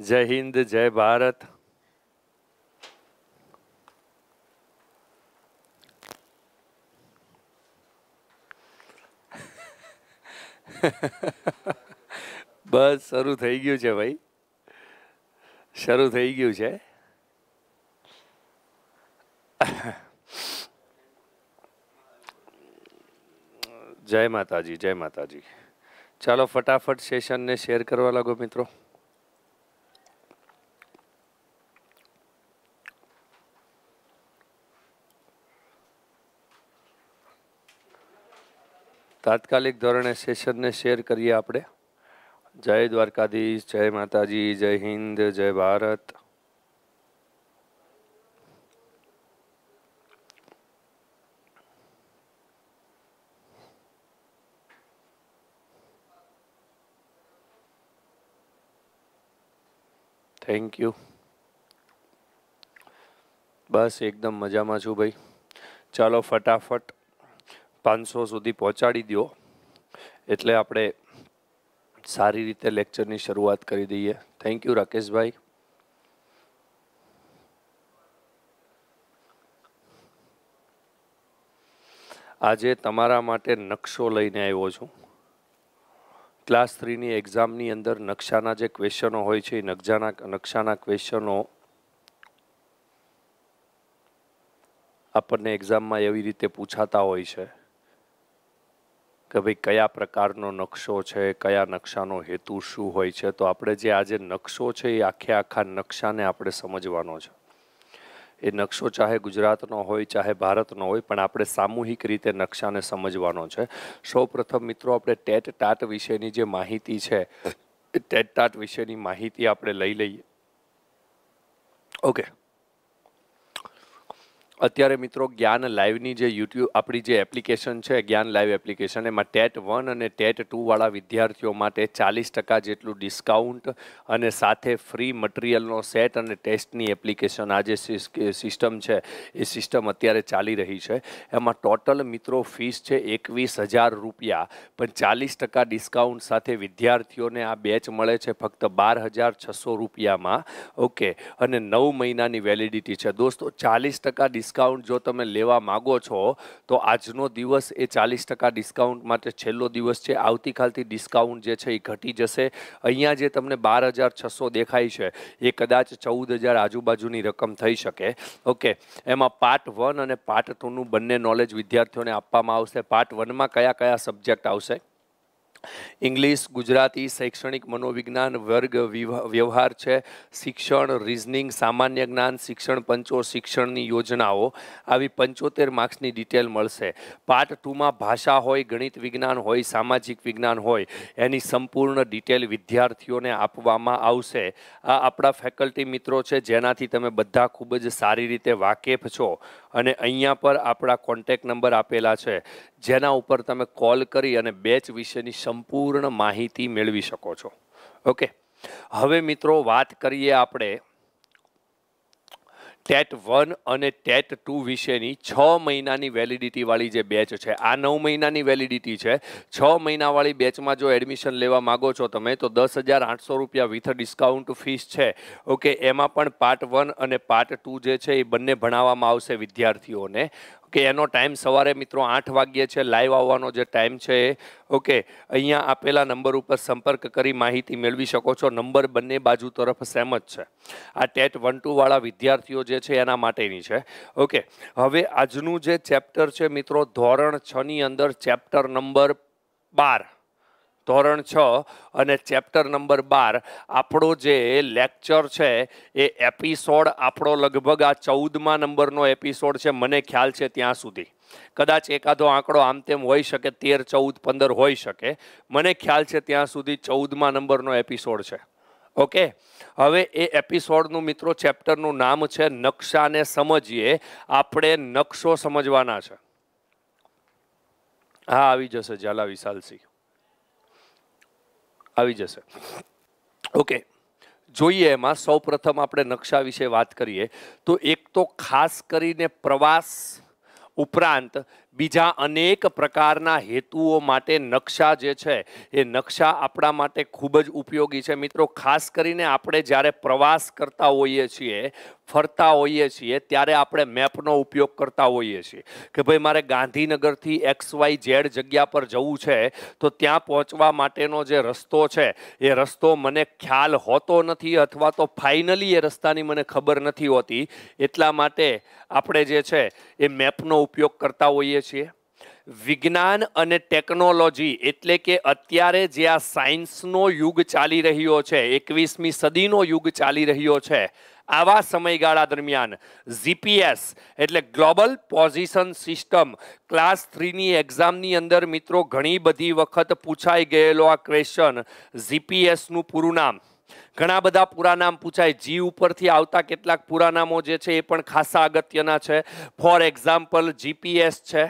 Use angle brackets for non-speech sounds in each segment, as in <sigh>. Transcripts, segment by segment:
જય હિન્દ જય ભારત બસ શરૂ થઈ ગયું છે ભાઈ શરૂ થઈ ગયું છે જય માતાજી જય માતાજી ચાલો ફટાફટ સેશનને શેર કરવા લાગો મિત્રો તાત્કાલિક ધોરણે સેશનને શેર કરીએ આપણે જય દ્વારકાધીશ જય માતાજી જય હિન્દ જય ભારત થેન્ક યુ બસ એકદમ મજામાં છું ભાઈ ચાલો ફટાફટ પાંચસો સુધી પહોંચાડી દો એટલે આપણે સારી રીતે લેક્ચરની શરૂઆત કરી દઈએ થેન્ક યુ રાકેશભાઈ આજે તમારા માટે નકશો લઈને આવ્યો છું ક્લાસ થ્રીની એક્ઝામની અંદર નકશાના જે ક્વેશ્ચનો હોય છે એ નકશાના નકશાના ક્વેશ્ચનો આપણને એક્ઝામમાં એવી રીતે પૂછાતા હોય છે કે ભાઈ કયા પ્રકારનો નકશો છે કયા નકશાનો હેતુ શું હોય છે તો આપણે જે આજે નકશો છે એ આખે આખા નકશાને આપણે સમજવાનો છે એ નકશો ચાહે ગુજરાતનો હોય ચાહે ભારતનો હોય પણ આપણે સામૂહિક રીતે નકશાને સમજવાનો છે સૌપ્રથમ મિત્રો આપણે ટેટ ટાટ વિશેની જે માહિતી છે ટેટ ટાટ વિશેની માહિતી આપણે લઈ લઈએ ઓકે અત્યારે મિત્રો જ્ઞાન લાઈવની જે યુટ્યુબ આપણી જે એપ્લિકેશન છે જ્ઞાન લાઈવ એપ્લિકેશન એમાં ટેટ વન અને ટેટ ટુવાળા વિદ્યાર્થીઓ માટે ચાલીસ ટકા જેટલું ડિસ્કાઉન્ટ અને સાથે ફ્રી મટીરિયલનો સેટ અને ટેસ્ટની એપ્લિકેશન આ જે સિસ્ટમ છે એ સિસ્ટમ અત્યારે ચાલી રહી છે એમાં ટોટલ મિત્રો ફીસ છે એકવીસ હજાર રૂપિયા પણ ચાલીસ ટકા ડિસ્કાઉન્ટ સાથે વિદ્યાર્થીઓને આ બેચ મળે છે ફક્ત બાર હજાર છસો રૂપિયામાં ઓકે અને નવ મહિનાની વેલિડિટી છે દોસ્તો ચાલીસ ટકા ડિસ્કાઉન્ટ ડિસ્કાઉન્ટ જો તમે લેવા માગો છો તો આજનો દિવસ એ ચાલીસ ટકા ડિસ્કાઉન્ટ માટે છેલ્લો દિવસ છે આવતીકાલથી ડિસ્કાઉન્ટ જે છે એ ઘટી જશે અહીંયા જે તમને બાર હજાર છસો દેખાય છે એ કદાચ ચૌદ હજાર આજુબાજુની રકમ થઈ શકે ઓકે એમાં પાર્ટ વન અને પાર્ટ ટુનું બંને નોલેજ વિદ્યાર્થીઓને આપવામાં આવશે પાર્ટ વનમાં કયા કયા સબ્જેક્ટ આવશે ઇંગ્લિશ ગુજરાતી શૈક્ષણિક મનોવિજ્ઞાન વર્ગ વ્યવહાર છે શિક્ષણ રિઝનિંગ સામાન્ય જ્ઞાન શિક્ષણ પંચો શિક્ષણની યોજનાઓ આવી પંચોતેર માર્ક્સની ડિટેલ મળશે પાર્ટ ટુમાં ભાષા હોય ગણિત વિજ્ઞાન હોય સામાજિક વિજ્ઞાન હોય એની સંપૂર્ણ ડિટેલ વિદ્યાર્થીઓને આપવામાં આવશે આ આપણા ફેકલ્ટી મિત્રો છે જેનાથી તમે બધા ખૂબ જ સારી રીતે વાકેફ છો અને અહીંયા પર આપણા કોન્ટેક નંબર આપેલા છે જેના ઉપર તમે કોલ કરી અને બેચ વિશેની સંપૂર્ણ માહિતી મેળવી શકો છો ઓકે હવે મિત્રો વાત કરીએ આપણે ટેટ વન અને ટેટ ટુ વિશેની છ મહિનાની વેલિડિટીવાળી જે બેચ છે આ નવ મહિનાની વેલિડિટી છે છ મહિનાવાળી બેચમાં જો એડમિશન લેવા માગો છો તમે તો દસ હજાર આઠસો રૂપિયા વિથ ડિસ્કાઉન્ટ ફીસ છે ઓકે એમાં પણ પાર્ટ વન અને પાર્ટ ટુ જે છે એ બંને ભણાવવામાં આવશે વિદ્યાર્થીઓને કે એનો ટાઈમ સવારે મિત્રો આઠ વાગ્યે છે લાઈવ આવવાનો જે ટાઈમ છે એ ઓકે અહીંયા આપેલા નંબર ઉપર સંપર્ક કરી માહિતી મેળવી શકો છો નંબર બંને બાજુ તરફ સેમ જ છે આ ટેટ વન ટુવાળા વિદ્યાર્થીઓ જે છે એના માટેની છે ઓકે હવે આજનું જે ચેપ્ટર છે મિત્રો ધોરણ છની અંદર ચેપ્ટર નંબર બાર ધોરણ છ અને ચેપ્ટર નંબર બાર આપણો જે લેક્ચર છે એ એપિસોડ આપણો લગભગ આ ચૌદમાં નંબરનો એપિસોડ છે મને ખ્યાલ છે ત્યાં સુધી કદાચ એકાદો આંકડો આમ તેમ હોઈ શકે તેર ચૌદ પંદર હોઈ શકે મને ખ્યાલ છે ત્યાં સુધી ચૌદમાં નંબરનો એપિસોડ છે ઓકે હવે એ એપિસોડનું મિત્રો ચેપ્ટરનું નામ છે નકશાને સમજીએ આપણે નકશો સમજવાના છે હા આવી જશે ઝાલા વિશાલસિંહ આવી જશે ઓકે જોઈએ એમાં સૌ પ્રથમ આપણે નકશા વિશે વાત કરીએ તો એક તો ખાસ કરીને પ્રવાસ ઉપરાંત બીજા અનેક પ્રકારના હેતુઓ માટે નકશા જે છે એ નકશા આપણા માટે ખૂબ જ ઉપયોગી છે મિત્રો ખાસ કરીને આપણે જ્યારે પ્રવાસ કરતા હોઈએ છીએ ફરતા હોઈએ છીએ ત્યારે આપણે મેપનો ઉપયોગ કરતા હોઈએ છીએ કે ભાઈ મારે ગાંધીનગરથી એક્સ વાય ઝેડ જગ્યા પર જવું છે તો ત્યાં પહોંચવા માટેનો જે રસ્તો છે એ રસ્તો મને ખ્યાલ હોતો નથી અથવા તો ફાઇનલી એ રસ્તાની મને ખબર નથી હોતી એટલા માટે આપણે જે છે એ મેપનો ઉપયોગ કરતા હોઈએ છીએ વિજ્ઞાન અને ટેકનોલોજી એટલે કે અત્યારે જે આ સાયન્સનો યુગ ચાલી રહ્યો છે એકવીસમી સદીનો યુગ ચાલી રહ્યો છે આવા સમયગાળા દરમિયાન જીપીએસ એટલે ગ્લોબલ પોઝિશન સિસ્ટમ ક્લાસ થ્રીની એક્ઝામની અંદર મિત્રો ઘણી બધી વખત પૂછાઈ ગયેલો આ ક્વેશ્ચન જીપીએસનું પૂરું નામ ઘણા બધા પુરાનામ પૂછાય જી ઉપરથી આવતા કેટલાક પુરાનામો જે છે એ પણ ખાસા અગત્યના છે ફોર એક્ઝામ્પલ જીપીએસ છે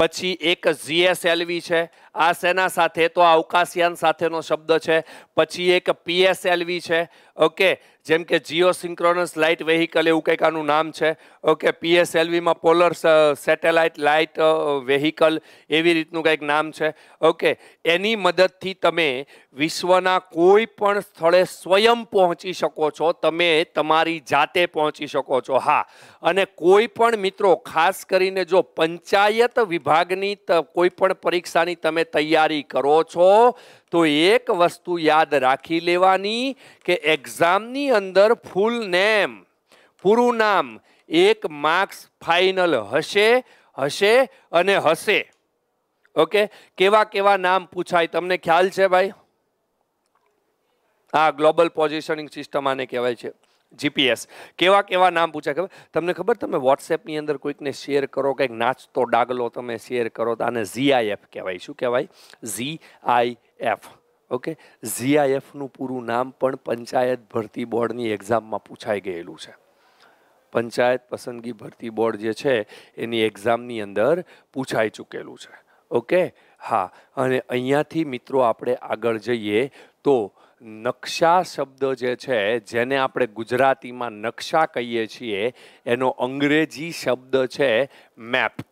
પછી એક જીએસએલવી છે આ સેના સાથે તો આ અવકાશયાન સાથેનો શબ્દ છે પછી એક પીએસએલવી છે ઓકે જેમ કે જીઓ સિન્ક્રોનસ લાઇટ વેહિકલ એવું કંઈક આનું નામ છે ઓકે પીએસએલવીમાં પોલર સેટેલાઇટ લાઇટ વેહિકલ એવી રીતનું કંઈક નામ છે ઓકે એની મદદથી તમે વિશ્વના કોઈ પણ સ્થળે સ્વયં પહોંચી શકો છો તમે તમારી જાતે પહોંચી શકો છો હા અને કોઈ પણ મિત્રો ખાસ કરીને જો પંચાયત વિભાગની કોઈ પણ પરીક્ષાની તમે તમે તૈયારી કરો છો તો એક વસ્તુ યાદ રાખી લેવાની કે એક્ઝામની અંદર ફૂલ નેમ પૂરું નામ એક માર્ક્સ ફાઇનલ હશે હશે અને હશે ઓકે કેવા કેવા નામ પૂછાય તમને ખ્યાલ છે ભાઈ હા ગ્લોબલ પોઝિશનિંગ સિસ્ટમ આને કહેવાય છે જીપીએસ કેવા કેવા નામ પૂછ્યા ખબર તમને ખબર તમે વોટ્સએપની અંદર કોઈકને શેર કરો કંઈક નાચતો ડાગલો તમે શેર કરો તો આને ઝીઆઈએફ કહેવાય શું કહેવાય ઝી આઈ એફ ઓકે ઝીઆઈએફનું પૂરું નામ પણ પંચાયત ભરતી બોર્ડની એક્ઝામમાં પૂછાઈ ગયેલું છે પંચાયત પસંદગી ભરતી બોર્ડ જે છે એની એક્ઝામની અંદર પૂછાઈ ચૂકેલું છે ઓકે હા અને અહીંયાથી મિત્રો આપણે આગળ જઈએ તો નકશા શબ્દ જે છે જેને આપણે ગુજરાતીમાં નકશા કહીએ છીએ એનો અંગ્રેજી શબ્દ છે મેપ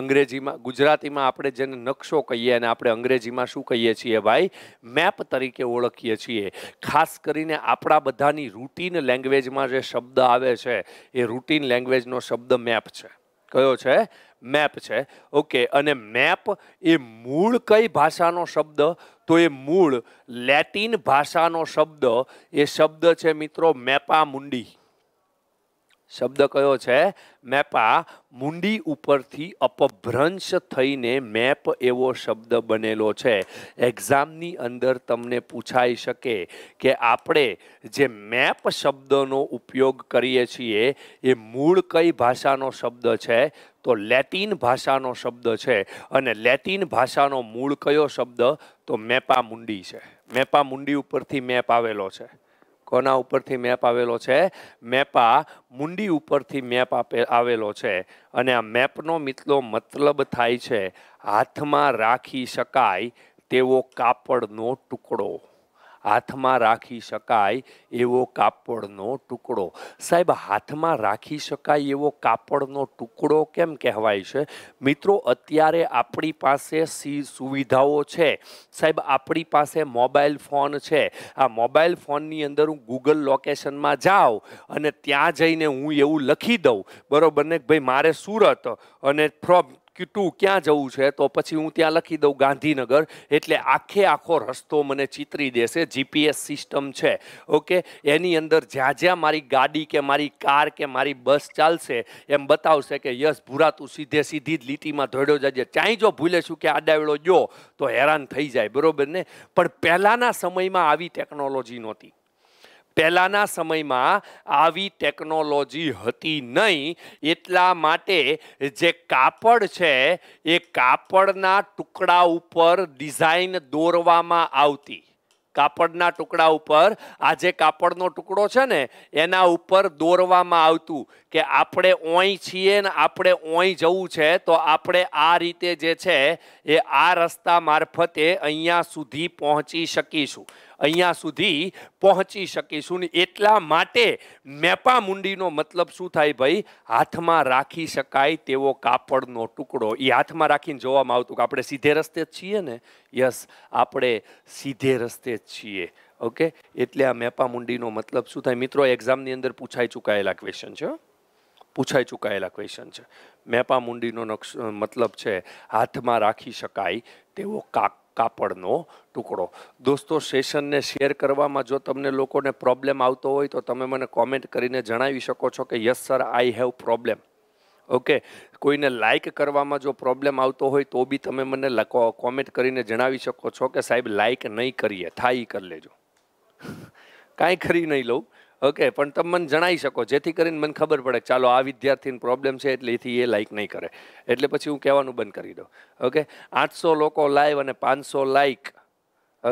અંગ્રેજીમાં ગુજરાતીમાં આપણે જેને નકશો કહીએ અને આપણે અંગ્રેજીમાં શું કહીએ છીએ ભાઈ મેપ તરીકે ઓળખીએ છીએ ખાસ કરીને આપણા બધાની રૂટીન લેંગ્વેજમાં જે શબ્દ આવે છે એ રૂટીન લેંગ્વેજનો શબ્દ મેપ છે કયો છે મેપ છે ઓકે અને મેપ એ મૂળ કઈ ભાષાનો શબ્દ તો એ મૂળ લેટિન ભાષાનો શબ્દ એ શબ્દ છે મિત્રો મેપા મુંડી શબ્દ કયો છે મેપા મુંડી ઉપરથી અપભ્રંશ થઈને મેપ એવો શબ્દ બનેલો છે એક્ઝામની અંદર તમને પૂછાઈ શકે કે આપણે જે મેપ શબ્દનો ઉપયોગ કરીએ છીએ એ મૂળ કઈ ભાષાનો શબ્દ છે તો લેટિન ભાષાનો શબ્દ છે અને લેટિન ભાષાનો મૂળ કયો શબ્દ તો મેપા મુંડી છે મેપા મુંડી ઉપરથી મેપ આવેલો છે કોના ઉપરથી મેપ આવેલો છે મેપા મુંડી ઉપરથી મેપ આપે આવેલો છે અને આ મેપનો મિત્રો મતલબ થાય છે હાથમાં રાખી શકાય તેવો કાપડનો ટુકડો હાથમાં રાખી શકાય એવો કાપડનો ટુકડો સાહેબ હાથમાં રાખી શકાય એવો કાપડનો ટુકડો કેમ કહેવાય છે મિત્રો અત્યારે આપણી પાસે સી સુવિધાઓ છે સાહેબ આપણી પાસે મોબાઈલ ફોન છે આ મોબાઈલ ફોનની અંદર હું ગૂગલ લોકેશનમાં જાઉં અને ત્યાં જઈને હું એવું લખી દઉં બરાબર ને ભાઈ મારે સુરત અને ફ્રોમ કીટું ક્યાં જવું છે તો પછી હું ત્યાં લખી દઉં ગાંધીનગર એટલે આખે આખો રસ્તો મને ચિતરી દેશે જીપીએસ સિસ્ટમ છે ઓકે એની અંદર જ્યાં જ્યાં મારી ગાડી કે મારી કાર કે મારી બસ ચાલશે એમ બતાવશે કે યસ ભૂરા તું સીધે સીધી જ લીટીમાં ધોડ્યો જજે ચાઈ જો ભૂલે શું કે આડાવેળો ગયો તો હેરાન થઈ જાય બરાબર ને પણ પહેલાંના સમયમાં આવી ટેકનોલોજી નહોતી પહેલાંના સમયમાં આવી ટેકનોલોજી હતી નહીં એટલા માટે જે કાપડ છે એ કાપડના ટુકડા ઉપર ડિઝાઇન દોરવામાં આવતી કાપડના ટુકડા ઉપર આ જે કાપડનો ટુકડો છે ને એના ઉપર દોરવામાં આવતું કે આપણે ઓઈ છીએ ને આપણે ઓઈ જવું છે તો આપણે આ રીતે જે છે એ આ રસ્તા મારફતે અહીંયા સુધી પહોંચી શકીશું અહીંયા સુધી પહોંચી શકીશું ને એટલા માટે મેપા મુંડીનો મતલબ શું થાય ભાઈ હાથમાં રાખી શકાય તેવો કાપડનો ટુકડો એ હાથમાં રાખીને જોવામાં આવતું કે આપણે સીધે રસ્તે જ છીએ ને યસ આપણે સીધે રસ્તે જ છીએ ઓકે એટલે આ મેપા મુંડીનો મતલબ શું થાય મિત્રો એક્ઝામની અંદર પૂછાઈ ચૂકાયેલા ક્વેશ્ચન છે પૂછાઈ ચૂકાયેલા ક્વેશ્ચન છે મેપા મુંડીનો મતલબ છે હાથમાં રાખી શકાય તેવો કાક કાપડનો ટુકડો દોસ્તો સેશનને શેર કરવામાં જો તમને લોકોને પ્રોબ્લેમ આવતો હોય તો તમે મને કોમેન્ટ કરીને જણાવી શકો છો કે yes sir I have problem okay કોઈને લાઇક કરવામાં જો પ્રોબ્લેમ આવતો હોય તો બી તમે મને કોમેન્ટ કરીને જણાવી શકો છો કે સાહેબ લાઇક નહીં કરીએ થાય કરી લેજો કાંઈ કરી નહીં લઉં ઓકે પણ તમે મને જણાવી શકો જેથી કરીને મને ખબર પડે ચાલો આ વિદ્યાર્થીને પ્રોબ્લેમ છે એટલે એથી એ લાઇક નહીં કરે એટલે પછી હું કહેવાનું બંધ કરી દઉં ઓકે આઠસો લોકો લાઈવ અને પાંચસો લાઇક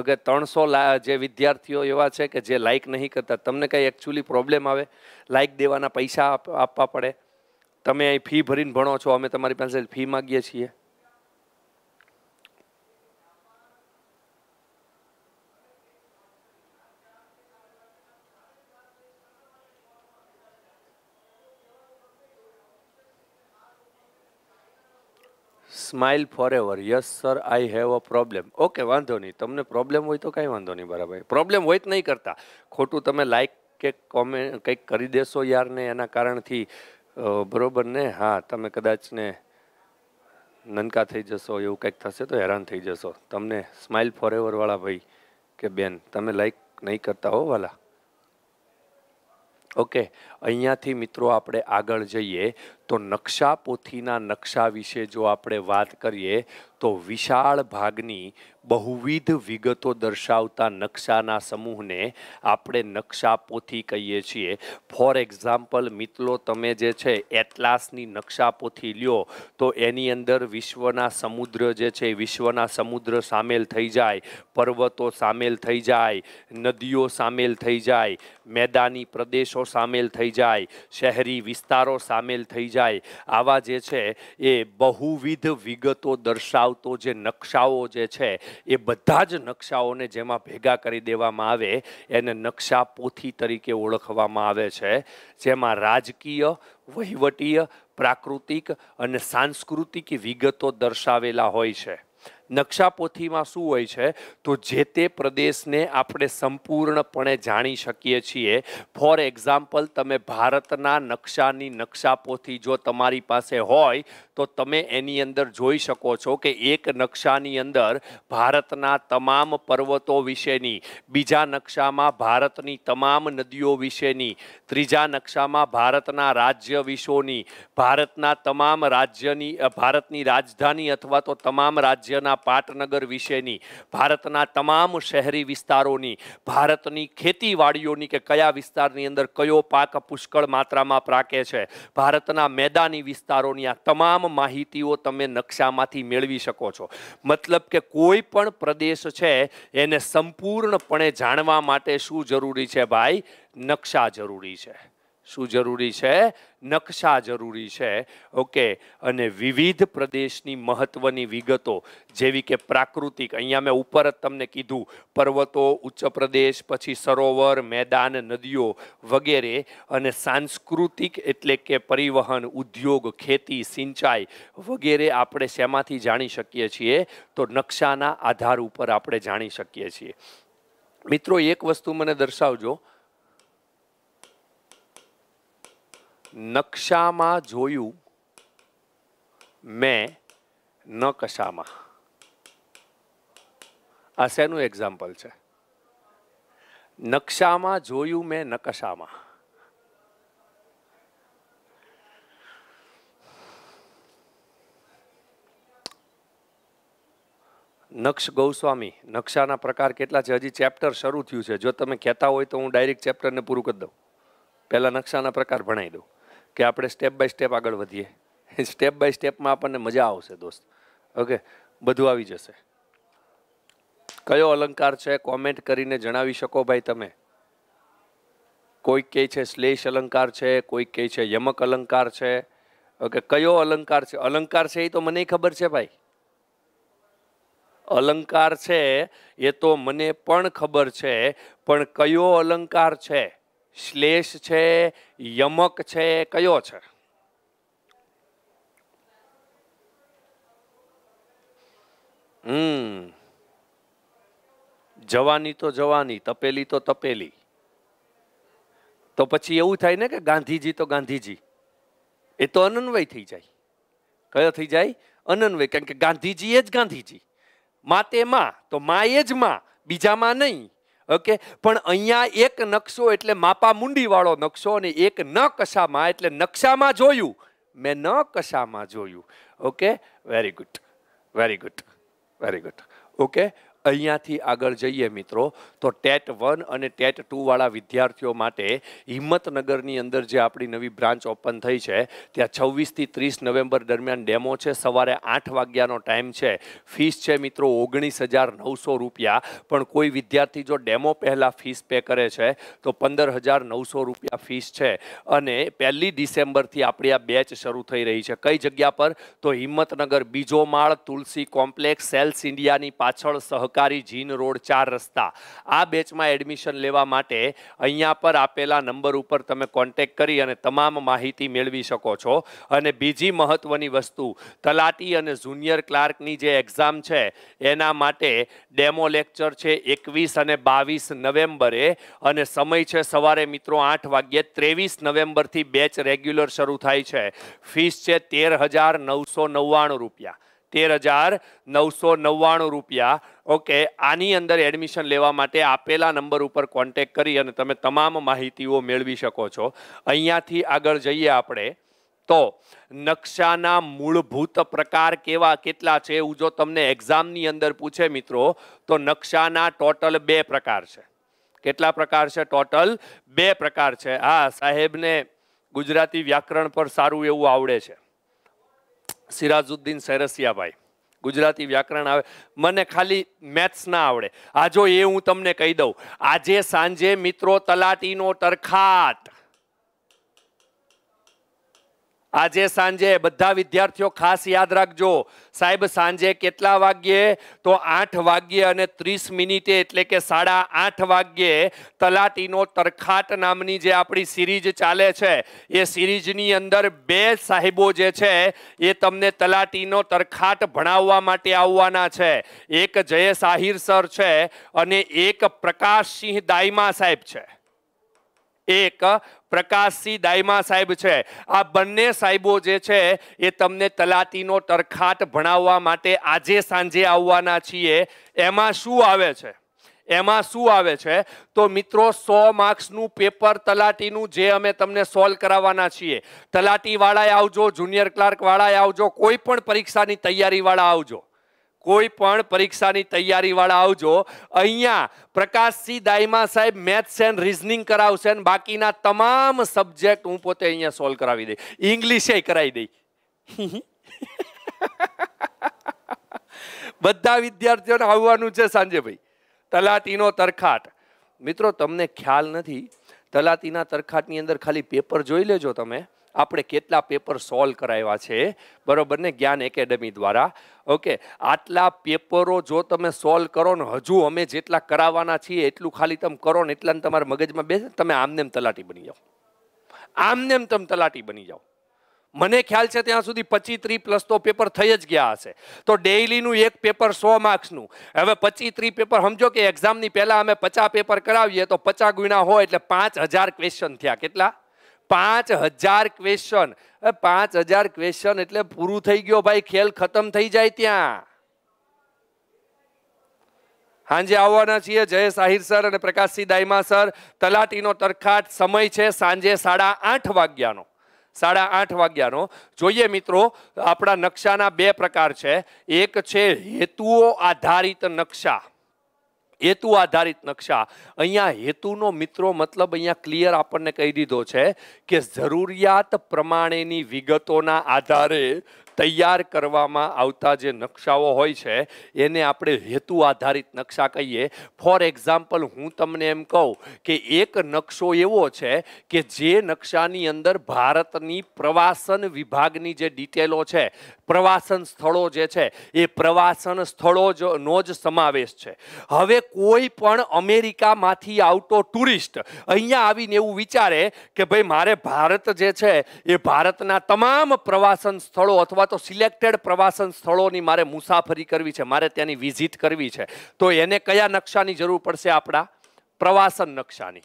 ઓકે ત્રણસો જે વિદ્યાર્થીઓ એવા છે કે જે લાઇક નહીં કરતા તમને કંઈ એકચ્યુઅલી પ્રોબ્લેમ આવે લાઇક દેવાના પૈસા આપવા પડે તમે અહીં ફી ભરીને ભણો છો અમે તમારી પાસે ફી માગીએ છીએ smile forever yes sir I have a problem okay વાંધો નહીં તમને પ્રોબ્લેમ હોય તો કાંઈ વાંધો નહીં બરાબર પ્રોબ્લેમ હોય જ નહીં કરતા ખોટું તમે લાઇક કે કોમેન્ટ કંઈક કરી દેશો યારને એના કારણથી બરોબર ને હા તમે કદાચ ને નનકા થઈ જશો એવું કંઈક થશે તો હેરાન થઈ જશો તમને સ્માઇલ ફોર એવરવાળા ભાઈ કે બેન તમે લાઇક નહીં કરતા હો વાલા ઓકે અહીંયાથી મિત્રો આપણે આગળ જઈએ તો નકશા પોથીના નકશા વિશે જો આપણે વાત કરીએ તો વિશાળ ભાગની બહુવિધ વિગતો દર્શાવતા નકશાના સમૂહને આપણે નકશા પોથી કહીએ છીએ ફોર એક્ઝામ્પલ મિત્રો તમે જે છે એટલાસની નકશા પોથી લ્યો તો એની અંદર વિશ્વના સમુદ્ર જે છે વિશ્વના સમુદ્ર સામેલ થઈ જાય પર્વતો સામેલ થઈ જાય નદીઓ સામેલ થઈ જાય મેદાની પ્રદેશો સામેલ થઈ જાય શહેરી વિસ્તારો સામેલ થઈ જાય જાય આવા જે છે એ બહુવિધ વિગતો દર્શાવતો જે નકશાઓ જે છે એ બધા જ નકશાઓને જેમાં ભેગા કરી દેવામાં આવે એને નકશા પોથી તરીકે ઓળખવામાં આવે છે જેમાં રાજકીય વહીવટીય પ્રાકૃતિક અને સાંસ્કૃતિક વિગતો દર્શાવેલા હોય છે નકશાપોથીમાં શું હોય છે તો જે તે પ્રદેશને આપણે સંપૂર્ણપણે જાણી શકીએ છીએ ફોર એક્ઝામ્પલ તમે ભારતના નકશાની નકશાપોથી જો તમારી પાસે હોય તો તમે એની અંદર જોઈ શકો છો કે એક નકશાની અંદર ભારતના તમામ પર્વતો વિશેની બીજા નકશામાં ભારતની તમામ નદીઓ વિશેની ત્રીજા નકશામાં ભારતના રાજ્ય વિશોની ભારતના તમામ રાજ્યની ભારતની રાજધાની અથવા તો તમામ રાજ્યના પાટનગર વિશેની ભારતના તમામ શહેરી વિસ્તારોની ભારતની ખેતીવાડીઓની કે કયા વિસ્તારની અંદર કયો પાક પુષ્કળ માત્રામાં પ્રાકે છે ભારતના મેદાની વિસ્તારોની આ તમામ માહિતીઓ તમે નકશામાંથી મેળવી શકો છો મતલબ કે કોઈ પણ પ્રદેશ છે એને સંપૂર્ણપણે જાણવા માટે શું જરૂરી છે ભાઈ નકશા જરૂરી છે શું જરૂરી છે નકશા જરૂરી છે ઓકે અને વિવિધ પ્રદેશની મહત્વની વિગતો જેવી કે પ્રાકૃતિક અહીંયા મેં ઉપર જ તમને કીધું પર્વતો ઉચ્ચ પ્રદેશ પછી સરોવર મેદાન નદીઓ વગેરે અને સાંસ્કૃતિક એટલે કે પરિવહન ઉદ્યોગ ખેતી સિંચાઈ વગેરે આપણે શેમાંથી જાણી શકીએ છીએ તો નકશાના આધાર ઉપર આપણે જાણી શકીએ છીએ મિત્રો એક વસ્તુ મને દર્શાવજો નકશામાં જોયું મેં ન કશામાં આ શેનું એક્ઝામ્પલ છે નકશામાં જોયું મેં નકશામાં નક્ષ ગૌસ્વામી નકશાના પ્રકાર કેટલા છે હજી ચેપ્ટર શરૂ થયું છે જો તમે કહેતા હોય તો હું ડાયરેક્ટ ચેપ્ટરને પૂરું કરી દઉં પહેલાં નકશાના પ્રકાર ભણાવી દઉં કે આપણે સ્ટેપ બાય સ્ટેપ આગળ વધીએ સ્ટેપ બાય સ્ટેપમાં આપણને મજા આવશે દોસ્ત ઓકે બધું આવી જશે કયો અલંકાર છે કોમેન્ટ કરીને જણાવી શકો ભાઈ તમે કોઈક કહે છે શ્લેષ અલંકાર છે કોઈક કહે છે યમક અલંકાર છે ઓકે કયો અલંકાર છે અલંકાર છે એ તો મને ખબર છે ભાઈ અલંકાર છે એ તો મને પણ ખબર છે પણ કયો અલંકાર છે શ્લેષ છે યમક છે કયો છે હમ જવાની તો જવાની તપેલી તો તપેલી તો પછી એવું થાય ને કે ગાંધીજી તો ગાંધીજી એ તો અનન્વય થઈ જાય કયો થઈ જાય અનન્વય કારણ કે ગાંધીજી એ જ ગાંધીજી મા તે માં તો મા એ જ માં બીજામાં નહીં ઓકે પણ અહીંયા એક નકશો એટલે માપા મુંડીવાળો નકશો અને એક ન કશામાં એટલે નકશામાં જોયું મેં ન કશામાં જોયું okay very good very good very good okay અહીંયાથી આગળ જઈએ મિત્રો તો ટેટ વન અને ટેટ ટુવાળા વિદ્યાર્થીઓ માટે હિંમતનગરની અંદર જે આપણી નવી બ્રાન્ચ ઓપન થઈ છે ત્યાં છવ્વીસથી ત્રીસ નવેમ્બર દરમિયાન ડેમો છે સવારે આઠ વાગ્યાનો ટાઈમ છે ફીસ છે મિત્રો ઓગણીસ હજાર નવસો રૂપિયા પણ કોઈ વિદ્યાર્થી જો ડેમો પહેલાં ફીસ પે કરે છે તો પંદર હજાર નવસો રૂપિયા ફીસ છે અને પહેલી ડિસેમ્બરથી આપણી આ બેચ શરૂ થઈ રહી છે કઈ જગ્યા પર તો હિંમતનગર બીજો માળ તુલસી કોમ્પ્લેક્સ સેલ્સ ઇન્ડિયાની પાછળ સહ સહકારી જીન રોડ ચાર રસ્તા આ બેચમાં એડમિશન લેવા માટે અહીંયા પર આપેલા નંબર ઉપર તમે કોન્ટેક કરી અને તમામ માહિતી મેળવી શકો છો અને બીજી મહત્વની વસ્તુ તલાટી અને જુનિયર ક્લાર્કની જે એક્ઝામ છે એના માટે ડેમો લેક્ચર છે એકવીસ અને બાવીસ નવેમ્બરે અને સમય છે સવારે મિત્રો આઠ વાગ્યે ત્રેવીસ નવેમ્બરથી બેચ રેગ્યુલર શરૂ થાય છે ફીસ છે તેર હજાર નવસો નવ્વાણું રૂપિયા તેર હજાર નવસો નવ્વાણું રૂપિયા ઓકે આની અંદર એડમિશન લેવા માટે આપેલા નંબર ઉપર કોન્ટેક કરી અને તમે તમામ માહિતીઓ મેળવી શકો છો અહીંયાથી આગળ જઈએ આપણે તો નકશાના મૂળભૂત પ્રકાર કેવા કેટલા છે એવું જો તમને એક્ઝામની અંદર પૂછે મિત્રો તો નકશાના ટોટલ બે પ્રકાર છે કેટલા પ્રકાર છે ટોટલ બે પ્રકાર છે હા સાહેબને ગુજરાતી વ્યાકરણ પર સારું એવું આવડે છે સિરાજુદ્દીન સેરસિયાભાઈ ગુજરાતી વ્યાકરણ આવે મને ખાલી મેથ્સ ના આવડે આ જો એ હું તમને કહી દઉં આજે સાંજે મિત્રો તલાટીનો તરખાટ આજે સાંજે બધા વિદ્યાર્થીઓ ખાસ યાદ રાખજો સાહેબ સાંજે કેટલા વાગ્યે તો આઠ વાગ્યે અને ત્રીસ મિનિટે એટલે કે સાડા આઠ વાગ્યે તલાટીનો તરખાટ નામની જે આપણી સિરીજ ચાલે છે એ સિરીજની અંદર બે સાહેબો જે છે એ તમને તલાટીનો તરખાટ ભણાવવા માટે આવવાના છે એક જયેશ આહિર સર છે અને એક પ્રકાશસિંહ દાઈમા સાહેબ છે એક પ્રકાશસિંહ દાયમા સાહેબ છે આ બંને સાહેબો જે છે એ તમને તલાટીનો તરખાટ ભણાવવા માટે આજે સાંજે આવવાના છીએ એમાં શું આવે છે એમાં શું આવે છે તો મિત્રો સો માર્ક્સનું પેપર તલાટીનું જે અમે તમને સોલ્વ કરાવવાના છીએ તલાટીવાળાએ આવજો જુનિયર ક્લાર્કવાળાએ આવજો કોઈ પણ પરીક્ષાની તૈયારીવાળા આવજો કોઈ પણ પરીક્ષાની તૈયારીવાળા આવજો અહીંયા પ્રકાશસિંહ દાઈમા સાહેબ મેથ્સ એન્ડ રિઝનિંગ કરાવશે ને બાકીના તમામ સબ્જેક્ટ હું પોતે અહીંયા સોલ્વ કરાવી દઈ ઇંગ્લિશે કરાવી દઈ <laughs> બધા વિદ્યાર્થીઓને આવવાનું છે સાંજે ભાઈ તલાટીનો તરખાટ મિત્રો તમને ખ્યાલ નથી તલાટીના તરખાટની અંદર ખાલી પેપર જોઈ લેજો તમે આપણે કેટલા પેપર સોલ્વ કરાવ્યા છે બરાબર ને જ્ઞાન એકેડમી દ્વારા ઓકે આટલા પેપરો જો તમે સોલ્વ કરો ને હજુ અમે જેટલા કરાવવાના છીએ એટલું ખાલી તમે કરો ને એટલા તમારે મગજમાં બેસે તમે આમનેમ તલાટી બની જાઓ આમનેમ તમે તલાટી બની જાઓ મને ખ્યાલ છે ત્યાં સુધી પચીસ ત્રી પ્લસ તો પેપર થઈ જ ગયા હશે તો ડેઇલીનું એક પેપર સો માર્ક્સનું હવે પચીસ ત્રી પેપર સમજો કે એક્ઝામની પહેલાં અમે પચાસ પેપર કરાવીએ તો પચાસ ગુણા હોય એટલે પાંચ હજાર ક્વેશ્ચન થયા કેટલા પાંચ હજાર ક્વેશ્ચન પાંચ હજાર ક્વેશ્ચન એટલે પૂરું થઈ ગયો ભાઈ ખેલ ખતમ થઈ જાય ત્યાં સાંજે આવવાના છીએ જય આહિર સર અને પ્રકાશસિંહ દાયમા સર તલાટીનો તરખાટ સમય છે સાંજે સાડા આઠ વાગ્યાનો સાડા આઠ વાગ્યાનો જોઈએ મિત્રો આપણા નકશાના બે પ્રકાર છે એક છે હેતુઓ આધારિત નકશા હેતુ આધારિત નકશા અહીંયા હેતુનો મિત્રો મતલબ અહીંયા ક્લિયર આપણને કહી દીધો છે કે જરૂરિયાત પ્રમાણેની વિગતોના આધારે તૈયાર કરવામાં આવતા જે નકશાઓ હોય છે એને આપણે હેતુ આધારિત નકશા કહીએ ફોર એક્ઝામ્પલ હું તમને એમ કહું કે એક નકશો એવો છે કે જે નકશાની અંદર ભારતની પ્રવાસન વિભાગની જે ડિટેલો છે પ્રવાસન સ્થળો જે છે એ પ્રવાસન સ્થળો જ નો જ સમાવેશ છે હવે કોઈ પણ અમેરિકામાંથી આવતો ટુરિસ્ટ અહીંયા આવીને એવું વિચારે કે ભાઈ મારે ભારત જે છે એ ભારતના તમામ પ્રવાસન સ્થળો અથવા તો સિલેક્ટેડ પ્રવાસન સ્થળોની મારે મુસાફરી કરવી છે મારે ત્યાંની વિઝિટ કરવી છે તો એને કયા નકશાની જરૂર પડશે આપણા પ્રવાસન નકશાની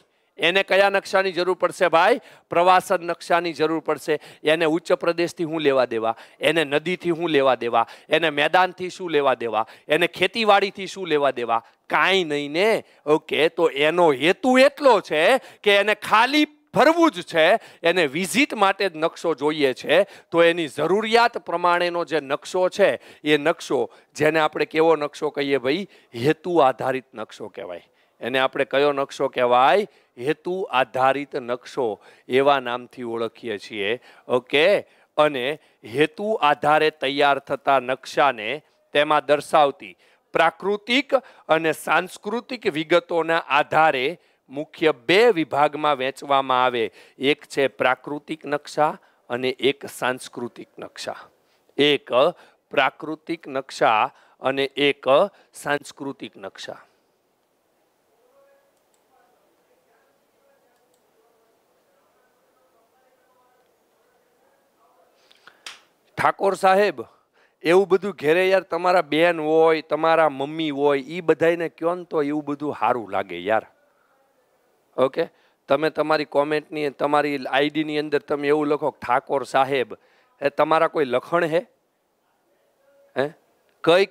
એને કયા નકશાની જરૂર પડશે ભાઈ પ્રવાસન નકશાની જરૂર પડશે એને ઉચ્ચ પ્રદેશથી હું લેવા દેવા એને નદીથી હું લેવા દેવા એને મેદાનથી શું લેવા દેવા એને ખેતીવાડીથી શું લેવા દેવા કાંઈ નહીં ને ઓકે તો એનો હેતુ એટલો છે કે એને ખાલી ભરવું જ છે એને વિઝિટ માટે જ નકશો જોઈએ છે તો એની જરૂરિયાત પ્રમાણેનો જે નકશો છે એ નકશો જેને આપણે કેવો નકશો કહીએ ભાઈ હેતુ આધારિત નકશો કહેવાય એને આપણે કયો નકશો કહેવાય હેતુ આધારિત નકશો એવા નામથી ઓળખીએ છીએ ઓકે અને હેતુ આધારે તૈયાર થતા નકશાને તેમાં દર્શાવતી પ્રાકૃતિક અને સાંસ્કૃતિક વિગતોના આધારે મુખ્ય બે વિભાગમાં વહેંચવામાં આવે એક છે પ્રાકૃતિક નકશા અને એક સાંસ્કૃતિક નકશા એક પ્રાકૃતિક નકશા અને એક સાંસ્કૃતિક નકશા ઠાકોર સાહેબ એવું બધું ઘેરે યાર તમારા બેન હોય તમારા મમ્મી હોય એ બધાને કહો ને તો એવું બધું સારું લાગે યાર ઓકે તમે તમારી કોમેન્ટની તમારી આઈડીની અંદર તમે એવું લખો ઠાકોર સાહેબ એ તમારા કોઈ લખણ હે હે કઈ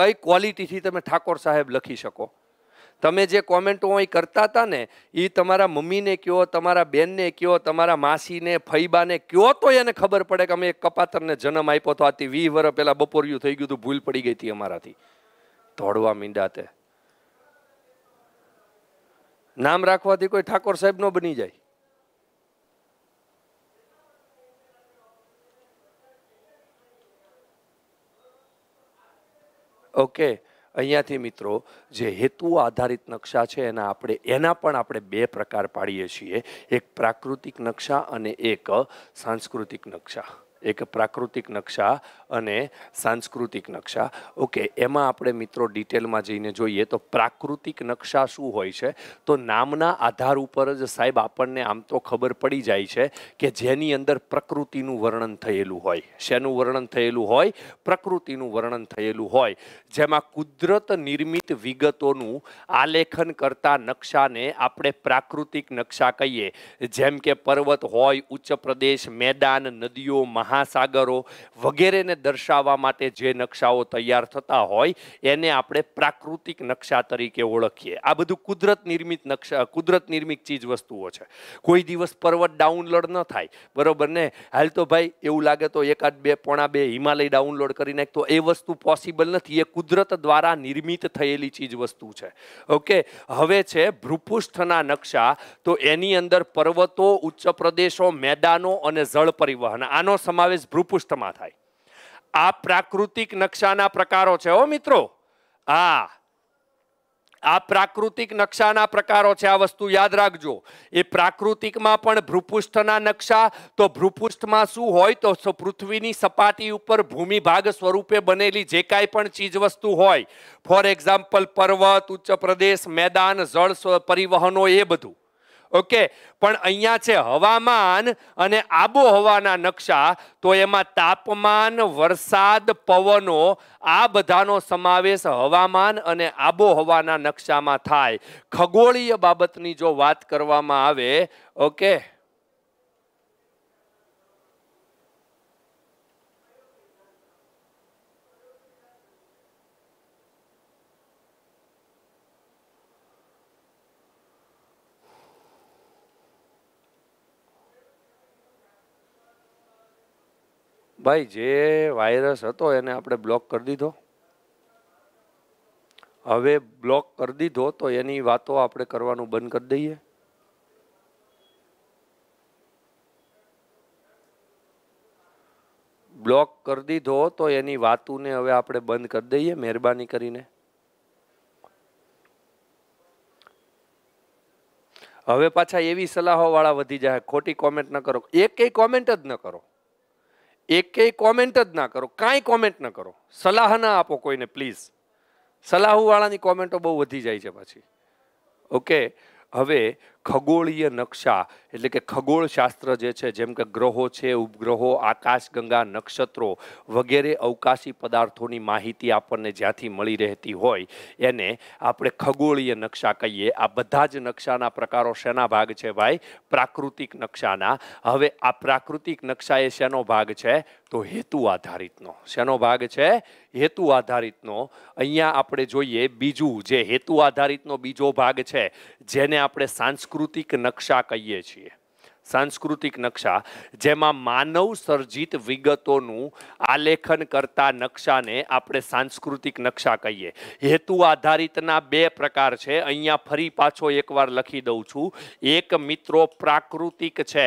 કઈ ક્વોલિટીથી તમે ઠાકોર સાહેબ લખી શકો તમે જે કોમેન્ટો અહીં કરતા હતા ને એ તમારા મમ્મીને કયો તમારા બેનને કયો તમારા માસીને ફઈબાને કયો તો એને ખબર પડે કે અમે એક કપાતરને જન્મ આપ્યો હતો આથી વીસ વર્ષ પહેલાં બપોરિયું થઈ ગયું હતું ભૂલ પડી ગઈ હતી અમારાથી મીંડા મીંડાતે નામ રાખવાથી કોઈ ઠાકોર સાહેબ નો બની જાય ઓકે અહીંયાથી મિત્રો જે હેતુ આધારિત નકશા છે એના આપણે એના પણ આપણે બે પ્રકાર પાડીએ છીએ એક પ્રાકૃતિક નકશા અને એક સાંસ્કૃતિક નકશા એક પ્રાકૃતિક નકશા અને સાંસ્કૃતિક નકશા ઓકે એમાં આપણે મિત્રો ડિટેલમાં જઈને જોઈએ તો પ્રાકૃતિક નકશા શું હોય છે તો નામના આધાર ઉપર જ સાહેબ આપણને આમ તો ખબર પડી જાય છે કે જેની અંદર પ્રકૃતિનું વર્ણન થયેલું હોય શેનું વર્ણન થયેલું હોય પ્રકૃતિનું વર્ણન થયેલું હોય જેમાં કુદરત નિર્મિત વિગતોનું આલેખન કરતા નકશાને આપણે પ્રાકૃતિક નકશા કહીએ જેમ કે પર્વત હોય ઉચ્ચ પ્રદેશ મેદાન નદીઓ મહાસાગરો વગેરેને દર્શાવવા માટે જે નકશાઓ તૈયાર થતા હોય એને આપણે પ્રાકૃતિક નકશા તરીકે ઓળખીએ આ બધું કુદરત નિર્મિત નકશા કુદરત નિર્મિત ચીજ વસ્તુઓ છે કોઈ દિવસ પર્વત ડાઉનલોડ ન થાય બરોબર ને હાલ તો ભાઈ એવું લાગે તો એકાદ બે પોણા બે હિમાલય ડાઉનલોડ કરી નાખ તો એ વસ્તુ પોસિબલ નથી એ કુદરત દ્વારા નિર્મિત થયેલી ચીજ વસ્તુ છે ઓકે હવે છે ભૂપૃષ્ઠના નકશા તો એની અંદર પર્વતો ઉચ્ચ પ્રદેશો મેદાનો અને જળ પરિવહન આનો સમાવેશ ભૂપૃષ્ઠમાં થાય આ પ્રાકૃતિક નકશાના પ્રકારો છે હો મિત્રો હા આ પ્રાકૃતિક નકશાના પ્રકારો છે આ વસ્તુ યાદ રાખજો એ પ્રાકૃતિકમાં પણ ભૂપૃષ્ઠના નકશા તો ભૂપૃષ્ઠમાં શું હોય તો પૃથ્વીની સપાટી ઉપર ભૂમિભાગ સ્વરૂપે બનેલી જે કાંઈ પણ ચીજવસ્તુ હોય ફોર એક્ઝામ્પલ પર્વત ઉચ્ચ પ્રદેશ મેદાન જળ પરિવહનો એ બધું ઓકે પણ અહીંયા છે હવામાન અને આબોહવાના નકશા તો એમાં તાપમાન વરસાદ પવનો આ બધાનો સમાવેશ હવામાન અને આબોહવાના નકશામાં થાય ખગોળીય બાબતની જો વાત કરવામાં આવે ઓકે ભાઈ જે વાયરસ હતો એને આપણે બ્લોક કરી દીધો હવે બ્લોક કરી દીધો તો એની વાતો આપણે કરવાનું બંધ કરી દઈએ બ્લોક કરી દીધો તો એની વાતોને હવે આપણે બંધ કરી દઈએ મહેરબાની કરીને હવે પાછા એવી સલાહોવાળા વધી જાય ખોટી કોમેન્ટ ન કરો એક કોમેન્ટ જ ન કરો એકેય કોમેન્ટ જ ના કરો કાંઈ કોમેન્ટ ન કરો સલાહ ના આપો કોઈને પ્લીઝ સલાહવાળાની કોમેન્ટો બહુ વધી જાય છે પાછી ઓકે હવે ખગોળીય નકશા એટલે કે ખગોળશાસ્ત્ર જે છે જેમ કે ગ્રહો છે ઉપગ્રહો આકાશગંગા નક્ષત્રો વગેરે અવકાશી પદાર્થોની માહિતી આપણને જ્યાંથી મળી રહેતી હોય એને આપણે ખગોળીય નકશા કહીએ આ બધા જ નકશાના પ્રકારો શેના ભાગ છે ભાઈ પ્રાકૃતિક નકશાના હવે આ પ્રાકૃતિક નકશા એ શેનો ભાગ છે તો હેતુ આધારિતનો શેનો ભાગ છે હેતુ આધારિતનો અહીંયા આપણે જોઈએ બીજું જે હેતુ આધારિતનો બીજો ભાગ છે જેને આપણે સાંસ્કૃતિક પ્રાકૃતિક નકશા કહીએ છીએ સાંસ્કૃતિક નકશા જેમાં માનવ સર્જિત વિગતોનું આલેખન કરતા નકશાને આપણે સાંસ્કૃતિક નકશા કહીએ હેતુ આધારિતના બે પ્રકાર છે અહીંયા ફરી પાછો એકવાર લખી દઉં છું એક મિત્રો પ્રાકૃતિક છે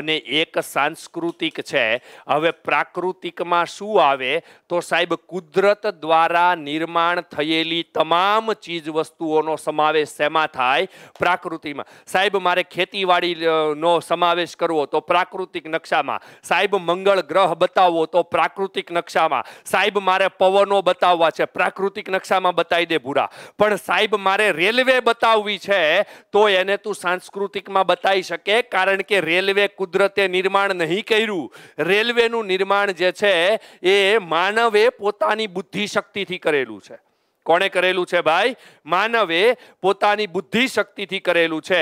અને એક સાંસ્કૃતિક છે હવે પ્રાકૃતિકમાં શું આવે તો સાહેબ કુદરત દ્વારા નિર્માણ થયેલી તમામ ચીજ વસ્તુઓનો સમાવેશ શેમાં થાય પ્રાકૃતિમાં સાહેબ મારે ખેતીવાડીનો સમાવેશ કરવો તો પ્રાકૃતિક નકશામાં સાહેબ મંગળ ગ્રહ બતાવવો તો પ્રાકૃતિક નકશામાં સાહેબ મારે પવનો બતાવવા છે પ્રાકૃતિક નકશામાં બતાવી દે ભૂરા પણ સાહેબ મારે રેલવે બતાવવી છે તો એને તું સાંસ્કૃતિકમાં બતાવી શકે કારણ કે રેલવે કુદરતે નિર્માણ નહીં કર્યું રેલવેનું નિર્માણ જે છે એ માનવે પોતાની બુદ્ધિશક્તિથી કરેલું છે કોણે કરેલું છે ભાઈ માનવે પોતાની બુદ્ધિ શક્તિથી કરેલું છે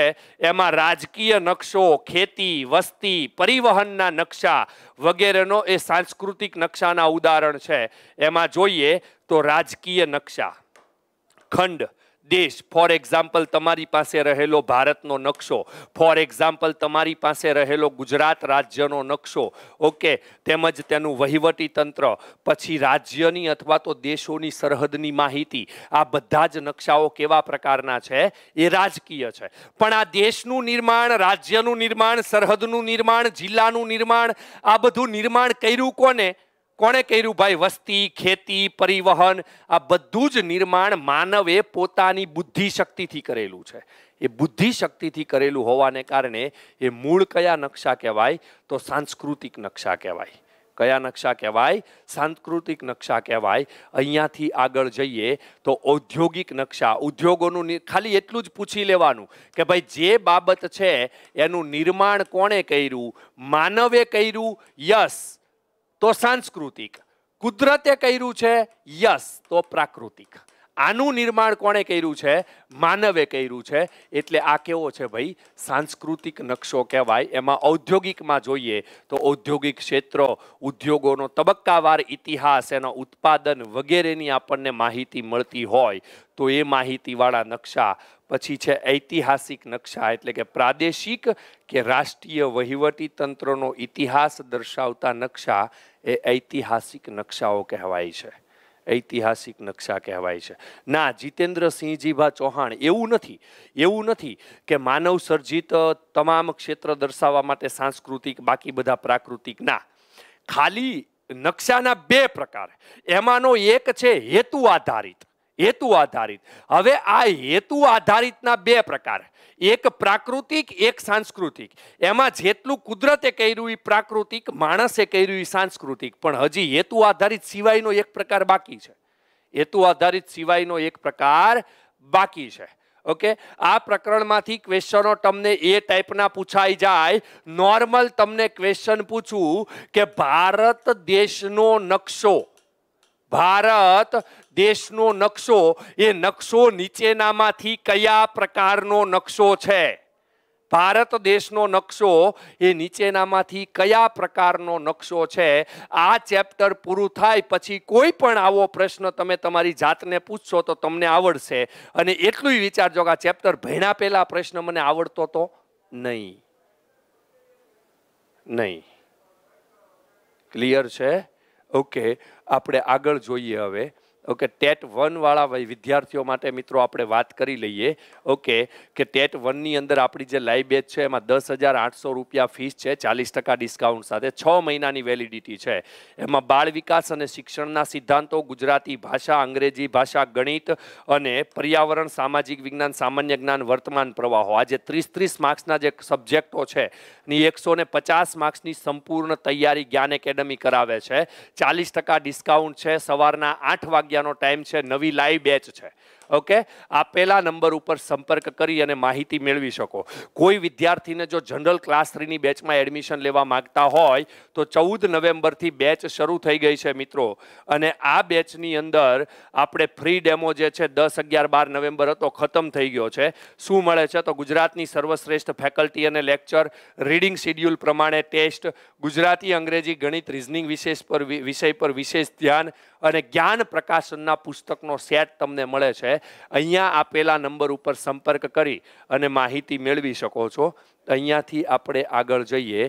એમાં રાજકીય નકશો ખેતી વસ્તી પરિવહનના નકશા વગેરેનો એ સાંસ્કૃતિક નકશાના ઉદાહરણ છે એમાં જોઈએ તો રાજકીય નકશા ખંડ દેશ ફોર એક્ઝામ્પલ તમારી પાસે રહેલો ભારતનો નકશો ફોર એક્ઝામ્પલ તમારી પાસે રહેલો ગુજરાત રાજ્યનો નકશો ઓકે તેમજ તેનું વહીવટી તંત્ર પછી રાજ્યની અથવા તો દેશોની સરહદની માહિતી આ બધા જ નકશાઓ કેવા પ્રકારના છે એ રાજકીય છે પણ આ દેશનું નિર્માણ રાજ્યનું નિર્માણ સરહદનું નિર્માણ જિલ્લાનું નિર્માણ આ બધું નિર્માણ કર્યું કોને કોણે કર્યું ભાઈ વસ્તી ખેતી પરિવહન આ બધું જ નિર્માણ માનવે પોતાની બુદ્ધિ શક્તિથી કરેલું છે એ બુદ્ધિ શક્તિથી કરેલું હોવાને કારણે એ મૂળ કયા નકશા કહેવાય તો સાંસ્કૃતિક નકશા કહેવાય કયા નકશા કહેવાય સાંસ્કૃતિક નકશા કહેવાય અહીંયાથી આગળ જઈએ તો ઔદ્યોગિક નકશા ઉદ્યોગોનું ખાલી એટલું જ પૂછી લેવાનું કે ભાઈ જે બાબત છે એનું નિર્માણ કોણે કર્યું માનવે કર્યું યસ તો સાંસ્કૃતિક કુદરતે કર્યું છે યસ તો પ્રાકૃતિક આનું નિર્માણ કોણે કર્યું છે માનવે કર્યું છે એટલે આ કેવો છે ભાઈ સાંસ્કૃતિક નકશો કહેવાય એમાં ઔદ્યોગિકમાં જોઈએ તો ઔદ્યોગિક ક્ષેત્રો ઉદ્યોગોનો તબક્કાવાર ઇતિહાસ એનો ઉત્પાદન વગેરેની આપણને માહિતી મળતી હોય તો એ માહિતીવાળા નકશા પછી છે ઐતિહાસિક નકશા એટલે કે પ્રાદેશિક કે રાષ્ટ્રીય વહીવટી તંત્રનો ઇતિહાસ દર્શાવતા નકશા એ ઐતિહાસિક નકશાઓ કહેવાય છે ઐતિહાસિક નકશા કહેવાય છે ના જીતેન્દ્રસિંહજીભા ચૌહાણ એવું નથી એવું નથી કે માનવ સર્જિત તમામ ક્ષેત્ર દર્શાવવા માટે સાંસ્કૃતિક બાકી બધા પ્રાકૃતિક ના ખાલી નકશાના બે પ્રકાર એમાંનો એક છે હેતુ આધારિત હેતુ આધારિત હવે આ હેતુ આધારિતના બે પ્રકાર એક પ્રાકૃતિક એક સાંસ્કૃતિક એમાં જેટલું કુદરતે કર્યું એ પ્રાકૃતિક માણસે કર્યું એ સાંસ્કૃતિક પણ હજી હેતુ આધારિત સિવાયનો એક પ્રકાર બાકી છે હેતુ આધારિત સિવાયનો એક પ્રકાર બાકી છે ઓકે આ પ્રકરણમાંથી ક્વેશ્ચનો તમને એ ટાઈપના પૂછાઈ જાય નોર્મલ તમને ક્વેશ્ચન પૂછું કે ભારત દેશનો નકશો ભારત દેશનો નકશો એ નકશો નીચેનામાંથી કયા પ્રકારનો નકશો છે ભારત દેશનો નકશો એ નીચેનામાંથી કયા પ્રકારનો નકશો છે આ ચેપ્ટર પૂરું થાય પછી કોઈ પણ આવો પ્રશ્ન તમે તમારી જાતને પૂછશો તો તમને આવડશે અને એટલું વિચારજો કે આ ચેપ્ટર ભણ્યા પહેલાં પ્રશ્ન મને આવડતો તો નહીં નહીં ક્લિયર છે ઓકે આપણે આગળ જોઈએ હવે ઓકે ટેટ વનવાળા વિદ્યાર્થીઓ માટે મિત્રો આપણે વાત કરી લઈએ ઓકે કે ટેટ વનની અંદર આપણી જે લાઈવ બેચ છે એમાં દસ હજાર આઠસો રૂપિયા ફીસ છે ચાલીસ ટકા ડિસ્કાઉન્ટ સાથે છ મહિનાની વેલિડિટી છે એમાં બાળ વિકાસ અને શિક્ષણના સિદ્ધાંતો ગુજરાતી ભાષા અંગ્રેજી ભાષા ગણિત અને પર્યાવરણ સામાજિક વિજ્ઞાન સામાન્ય જ્ઞાન વર્તમાન પ્રવાહો આજે જે ત્રીસ ત્રીસ માર્ક્સના જે સબ્જેક્ટો છે ની એકસો ને પચાસ માર્ક્સની સંપૂર્ણ તૈયારી જ્ઞાન એકેડમી કરાવે છે ચાલીસ ટકા ડિસ્કાઉન્ટ છે સવારના આઠ વાગ્યા વાગ્યાનો ટાઈમ છે નવી લાઈવ બેચ છે ઓકે આ પહેલા નંબર ઉપર સંપર્ક કરી અને માહિતી મેળવી શકો કોઈ વિદ્યાર્થીને જો જનરલ ક્લાસ થ્રીની બેચમાં એડમિશન લેવા માગતા હોય તો ચૌદ નવેમ્બરથી બેચ શરૂ થઈ ગઈ છે મિત્રો અને આ બેચની અંદર આપણે ફ્રી ડેમો જે છે દસ અગિયાર બાર નવેમ્બર હતો ખતમ થઈ ગયો છે શું મળે છે તો ગુજરાતની સર્વશ્રેષ્ઠ ફેકલ્ટી અને લેક્ચર રીડિંગ શિડ્યુલ પ્રમાણે ટેસ્ટ ગુજરાતી અંગ્રેજી ગણિત રિઝનિંગ વિશેષ પર વિષય પર વિશેષ ધ્યાન અને જ્ઞાન પ્રકાશનના પુસ્તકનો સેટ તમને મળે છે અહીંયા આપેલા નંબર ઉપર સંપર્ક કરી અને માહિતી મેળવી શકો છો અહીંયાથી આપણે આગળ જઈએ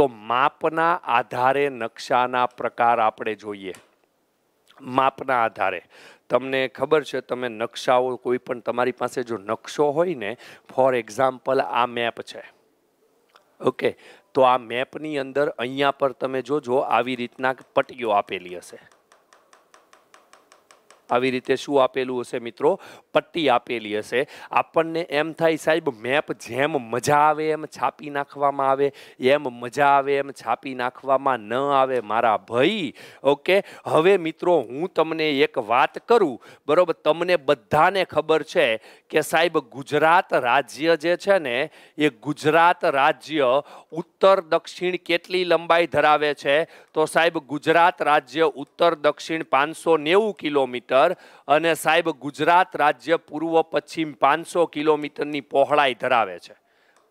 તો માપના આધારે નકશાના પ્રકાર આપણે જોઈએ માપના આધારે તમને ખબર છે તમે નકશાઓ કોઈ પણ તમારી પાસે જો નકશો હોય ને ફોર એક્ઝામ્પલ આ મેપ છે ઓકે તો આ મેપની અંદર અહીંયા પર તમે જોજો આવી રીતના પટ્ટીઓ આપેલી હશે આવી રીતે શું આપેલું હશે મિત્રો પટ્ટી આપેલી હશે આપણને એમ થાય સાહેબ મેપ જેમ મજા આવે એમ છાપી નાખવામાં આવે એમ મજા આવે એમ છાપી નાખવામાં ન આવે મારા ભાઈ ઓકે હવે મિત્રો હું તમને એક વાત કરું બરાબર તમને બધાને ખબર છે કે સાહેબ ગુજરાત રાજ્ય જે છે ને એ ગુજરાત રાજ્ય ઉત્તર દક્ષિણ કેટલી લંબાઈ ધરાવે છે તો સાહેબ ગુજરાત રાજ્ય ઉત્તર દક્ષિણ પાંચસો નેવું કિલોમીટર કિલોમીટર અને સાહેબ ગુજરાત રાજ્ય પૂર્વ પશ્ચિમ પાંચસો કિલોમીટરની પહોળાઈ ધરાવે છે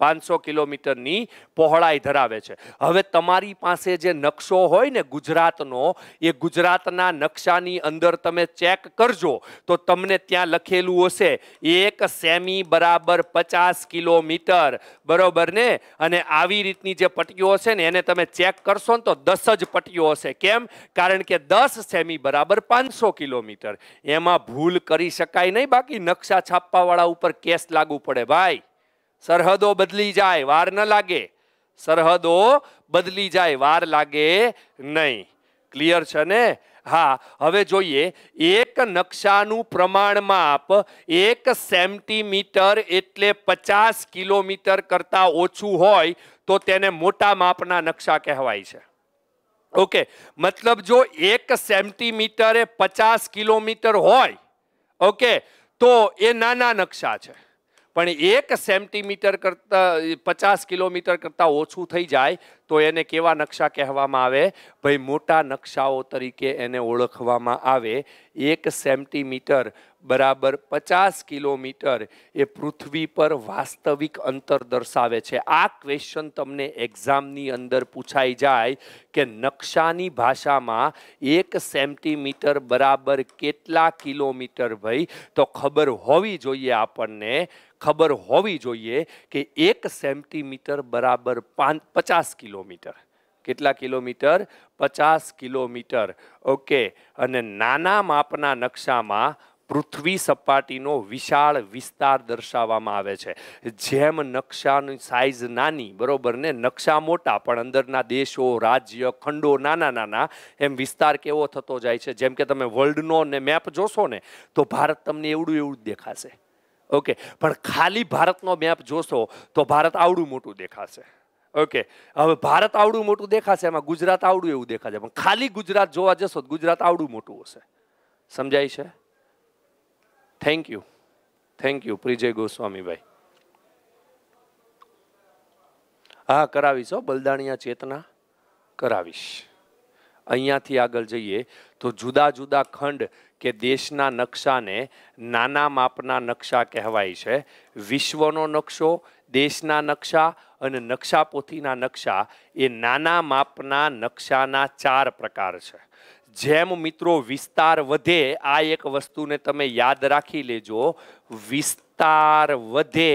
પાંચસો કિલોમીટરની પહોળાઈ ધરાવે છે હવે તમારી પાસે જે નકશો હોય ને ગુજરાતનો એ ગુજરાતના નકશાની અંદર તમે ચેક કરજો તો તમને ત્યાં લખેલું હશે એક સેમી બરાબર પચાસ કિલોમીટર બરોબર ને અને આવી રીતની જે પટ્ટીઓ હશે ને એને તમે ચેક કરશો ને તો દસ જ પટ્ટીઓ હશે કેમ કારણ કે દસ સેમી બરાબર પાંચસો કિલોમીટર એમાં ભૂલ કરી શકાય નહીં બાકી નકશા છાપવાવાળા ઉપર કેસ લાગુ પડે ભાઈ સરહદો બદલી જાય વાર ન લાગે સરહદો બદલી જાય વાર લાગે નહીં ક્લિયર છે ને હા હવે જોઈએ એક નકશાનું પ્રમાણ માપ એક સેન્ટીમીટર એટલે પચાસ કિલોમીટર કરતાં ઓછું હોય તો તેને મોટા માપના નકશા કહેવાય છે ઓકે મતલબ જો એક સેન્ટીમીટરે પચાસ કિલોમીટર હોય ઓકે તો એ નાના નકશા છે પણ એક સેન્ટીમીટર કરતાં પચાસ કિલોમીટર કરતાં ઓછું થઈ જાય તો એને કેવા નકશા કહેવામાં આવે ભાઈ મોટા નકશાઓ તરીકે એને ઓળખવામાં આવે એક સેન્ટીમીટર બરાબર પચાસ કિલોમીટર એ પૃથ્વી પર વાસ્તવિક અંતર દર્શાવે છે આ ક્વેશ્ચન તમને એક્ઝામની અંદર પૂછાઈ જાય કે નકશાની ભાષામાં એક સેન્ટીમીટર બરાબર કેટલા કિલોમીટર ભાઈ તો ખબર હોવી જોઈએ આપણને ખબર હોવી જોઈએ કે એક સેન્ટીમીટર બરાબર પાંચ પચાસ કિલોમીટર કેટલા કિલોમીટર પચાસ કિલોમીટર ઓકે અને નાના માપના નકશામાં પૃથ્વી સપાટીનો વિશાળ વિસ્તાર દર્શાવવામાં આવે છે જેમ નકશાની સાઇઝ નાની બરોબર ને નકશા મોટા પણ અંદરના દેશો રાજ્ય ખંડો નાના નાના એમ વિસ્તાર કેવો થતો જાય છે જેમ કે તમે વર્લ્ડનો ને મેપ જોશો ને તો ભારત તમને એવડું એવું જ દેખાશે ઓકે પણ ખાલી ભારતનો મેપ જોશો તો ભારત આવડું મોટું દેખાશે ઓકે હવે ભારત આવડું મોટું દેખાશે એમાં ગુજરાત આવડું એવું દેખાશે પણ ખાલી ગુજરાત જોવા જશો તો ગુજરાત આવડું મોટું હશે સમજાય છે thank you thank you Prijay ગોસ્વામીભાઈ હા કરાવીશ હો બલદાણિયા ચેતના કરાવીશ અહીંયાથી આગળ જઈએ તો જુદા જુદા ખંડ કે દેશના નકશાને નાના માપના નકશા કહેવાય છે વિશ્વનો નકશો દેશના નકશા અને નકશાપોથીના નકશા એ નાના માપના નકશાના ચાર પ્રકાર છે જેમ મિત્રો વિસ્તાર વધે આ એક વસ્તુને તમે યાદ રાખી લેજો વિસ્તાર વધે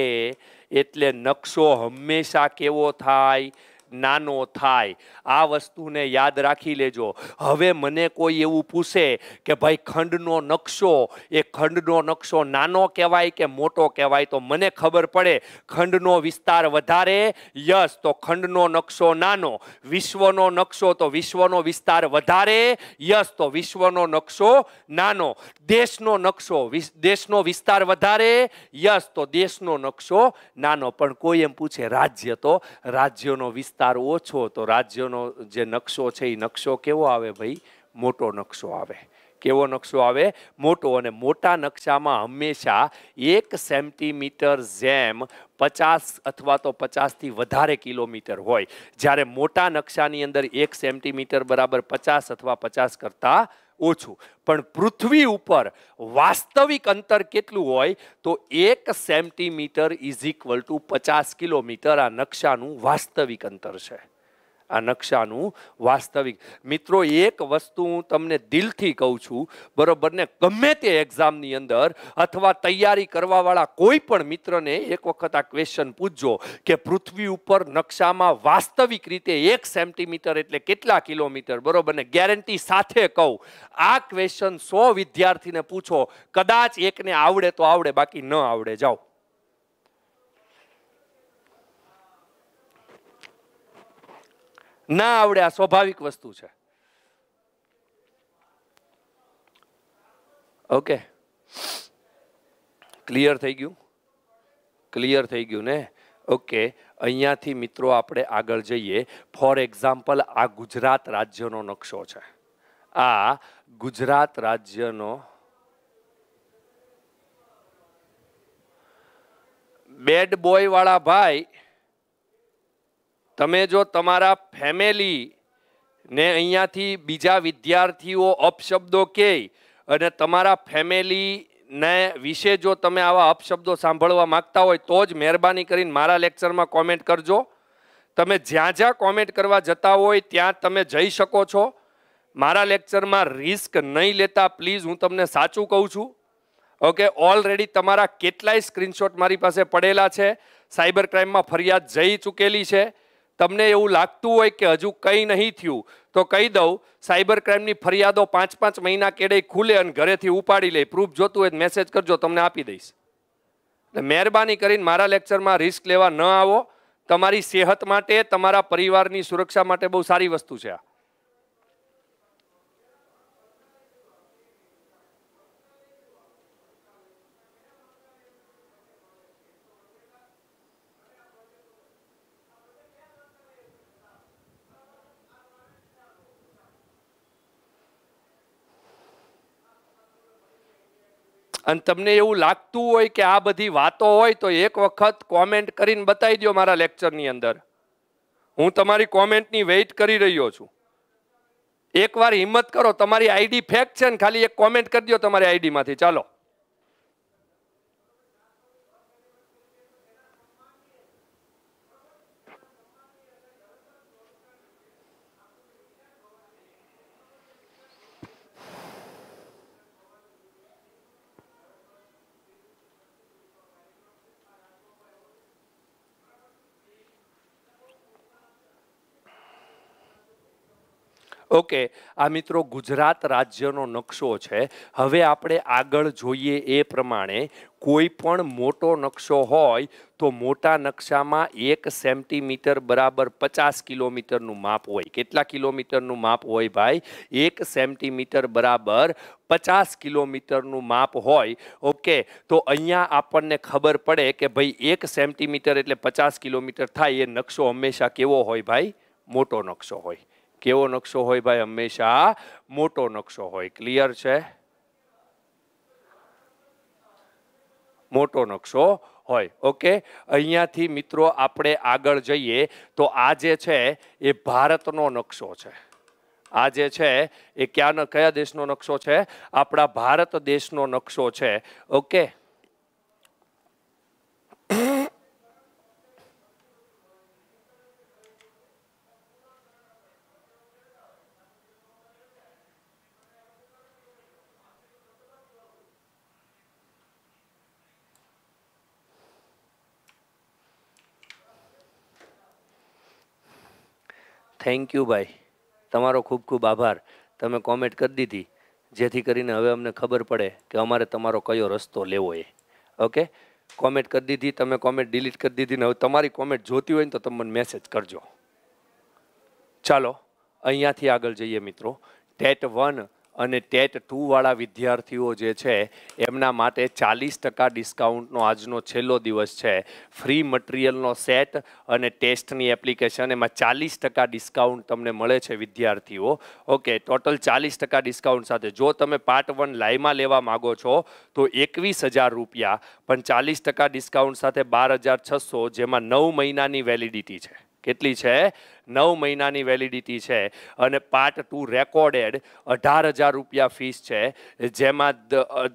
એટલે નકશો હંમેશા કેવો થાય નાનો થાય આ વસ્તુને યાદ રાખી લેજો હવે મને કોઈ એવું પૂછે કે ભાઈ ખંડનો નકશો એ ખંડનો નકશો નાનો કહેવાય કે મોટો કહેવાય તો મને ખબર પડે ખંડનો વિસ્તાર વધારે યસ તો ખંડનો નકશો નાનો વિશ્વનો નકશો તો વિશ્વનો વિસ્તાર વધારે યસ તો વિશ્વનો નકશો નાનો દેશનો નકશો દેશનો વિસ્તાર વધારે યસ તો દેશનો નકશો નાનો પણ કોઈ એમ પૂછે રાજ્ય તો રાજ્યનો વિસ્તાર વિસ્તાર ઓછો તો રાજ્યનો જે નકશો છે એ નકશો કેવો આવે ભાઈ મોટો નકશો આવે કેવો નકશો આવે મોટો અને મોટા નકશામાં હંમેશા એક સેન્ટીમીટર જેમ પચાસ અથવા તો પચાસથી વધારે કિલોમીટર હોય જ્યારે મોટા નકશાની અંદર એક સેન્ટીમીટર બરાબર પચાસ અથવા પચાસ કરતાં ઓછું પણ પૃથ્વી ઉપર વાસ્તવિક અંતર કેટલું હોય તો એક સેન્ટીમીટર ઇઝ ઇક્વલ ટુ પચાસ કિલોમીટર આ નકશાનું વાસ્તવિક અંતર છે આ નકશાનું વાસ્તવિક મિત્રો એક વસ્તુ હું તમને દિલથી કહું છું બરોબર ને ગમે તે એક્ઝામની અંદર અથવા તૈયારી કરવાવાળા કોઈ પણ મિત્રને એક વખત આ ક્વેશ્ચન પૂછજો કે પૃથ્વી ઉપર નકશામાં વાસ્તવિક રીતે એક સેન્ટીમીટર એટલે કેટલા કિલોમીટર બરોબર ને ગેરંટી સાથે કહું આ ક્વેશ્ચન સો વિદ્યાર્થીને પૂછો કદાચ એકને આવડે તો આવડે બાકી ન આવડે જાઓ ના આવડે આ સ્વાભાવિક વસ્તુ છે ઓકે ક્લિયર થઈ ગયું ક્લિયર થઈ ગયું ને ઓકે અહીંયાથી મિત્રો આપણે આગળ જઈએ ફોર એક્ઝામ્પલ આ ગુજરાત રાજ્યનો નકશો છે આ ગુજરાત રાજ્યનો બેડ બોયવાળા ભાઈ તમે જો તમારા ફેમિલી ને અહીંયાથી બીજા વિદ્યાર્થીઓ અપશબ્દો કહે અને તમારા ફેમિલી ને વિશે જો તમે આવા અપશબ્દો સાંભળવા માગતા હોય તો જ મહેરબાની કરીને મારા લેક્ચરમાં કોમેન્ટ કરજો તમે જ્યાં જ્યાં કોમેન્ટ કરવા જતા હોય ત્યાં તમે જઈ શકો છો મારા લેક્ચરમાં રિસ્ક નહીં લેતા પ્લીઝ હું તમને સાચું કહું છું ઓકે ઓલરેડી તમારા કેટલાય સ્ક્રીનશોટ મારી પાસે પડેલા છે સાયબર ક્રાઇમમાં ફરિયાદ જઈ ચૂકેલી છે તમને એવું લાગતું હોય કે હજુ કંઈ નહીં થયું તો કહી દઉં સાયબર ક્રાઇમની ફરિયાદો પાંચ પાંચ મહિના કેડે ખુલે અને ઘરેથી ઉપાડી લે પ્રૂફ જોતું હોય મેસેજ કરજો તમને આપી દઈશ એટલે મહેરબાની કરીને મારા લેક્ચરમાં રિસ્ક લેવા ન આવો તમારી સેહત માટે તમારા પરિવારની સુરક્ષા માટે બહુ સારી વસ્તુ છે આ અને તમને એવું લાગતું હોય કે આ બધી વાતો હોય તો એક વખત કોમેન્ટ કરીને બતાવી દો મારા લેક્ચરની અંદર હું તમારી કોમેન્ટની વેઇટ કરી રહ્યો છું એકવાર હિંમત કરો તમારી આઈડી ફેક છે ને ખાલી એક કોમેન્ટ કરી દો તમારી આઈડીમાંથી ચાલો ઓકે આ મિત્રો ગુજરાત રાજ્યનો નકશો છે હવે આપણે આગળ જોઈએ એ પ્રમાણે કોઈ પણ મોટો નકશો હોય તો મોટા નકશામાં એક સેન્ટીમીટર બરાબર પચાસ કિલોમીટરનું માપ હોય કેટલા કિલોમીટરનું માપ હોય ભાઈ એક સેન્ટીમીટર બરાબર પચાસ કિલોમીટરનું માપ હોય ઓકે તો અહીંયા આપણને ખબર પડે કે ભાઈ એક સેન્ટીમીટર એટલે પચાસ કિલોમીટર થાય એ નકશો હંમેશા કેવો હોય ભાઈ મોટો નકશો હોય કેવો નકશો હોય ભાઈ હંમેશા મોટો નકશો હોય ક્લિયર છે મોટો નકશો હોય ઓકે અહીંયાથી મિત્રો આપણે આગળ જઈએ તો આ જે છે એ ભારતનો નકશો છે આ જે છે એ ક્યાં કયા દેશનો નકશો છે આપણા ભારત દેશનો નકશો છે ઓકે થેન્ક યુ ભાઈ તમારો ખૂબ ખૂબ આભાર તમે કોમેન્ટ કરી દીધી જેથી કરીને હવે અમને ખબર પડે કે અમારે તમારો કયો રસ્તો લેવો એ ઓકે કોમેન્ટ કરી દીધી તમે કોમેન્ટ ડિલીટ કરી દીધી ને હવે તમારી કોમેન્ટ જોતી હોય ને તો તમે મને મેસેજ કરજો ચાલો અહીંયાથી આગળ જઈએ મિત્રો ટેટ વન અને ટેટ ટુવાળા વિદ્યાર્થીઓ જે છે એમના માટે ચાલીસ ટકા ડિસ્કાઉન્ટનો આજનો છેલ્લો દિવસ છે ફ્રી મટીરિયલનો સેટ અને ટેસ્ટની એપ્લિકેશન એમાં ચાલીસ ટકા ડિસ્કાઉન્ટ તમને મળે છે વિદ્યાર્થીઓ ઓકે ટોટલ ચાલીસ ટકા ડિસ્કાઉન્ટ સાથે જો તમે પાર્ટ વન લાઈમાં લેવા માગો છો તો એકવીસ હજાર રૂપિયા પણ ચાલીસ ટકા ડિસ્કાઉન્ટ સાથે બાર હજાર છસો જેમાં નવ મહિનાની વેલિડિટી છે કેટલી છે નવ મહિનાની વેલિડિટી છે અને પાર્ટ ટુ રેકોર્ડેડ અઢાર હજાર રૂપિયા ફીસ છે જેમાં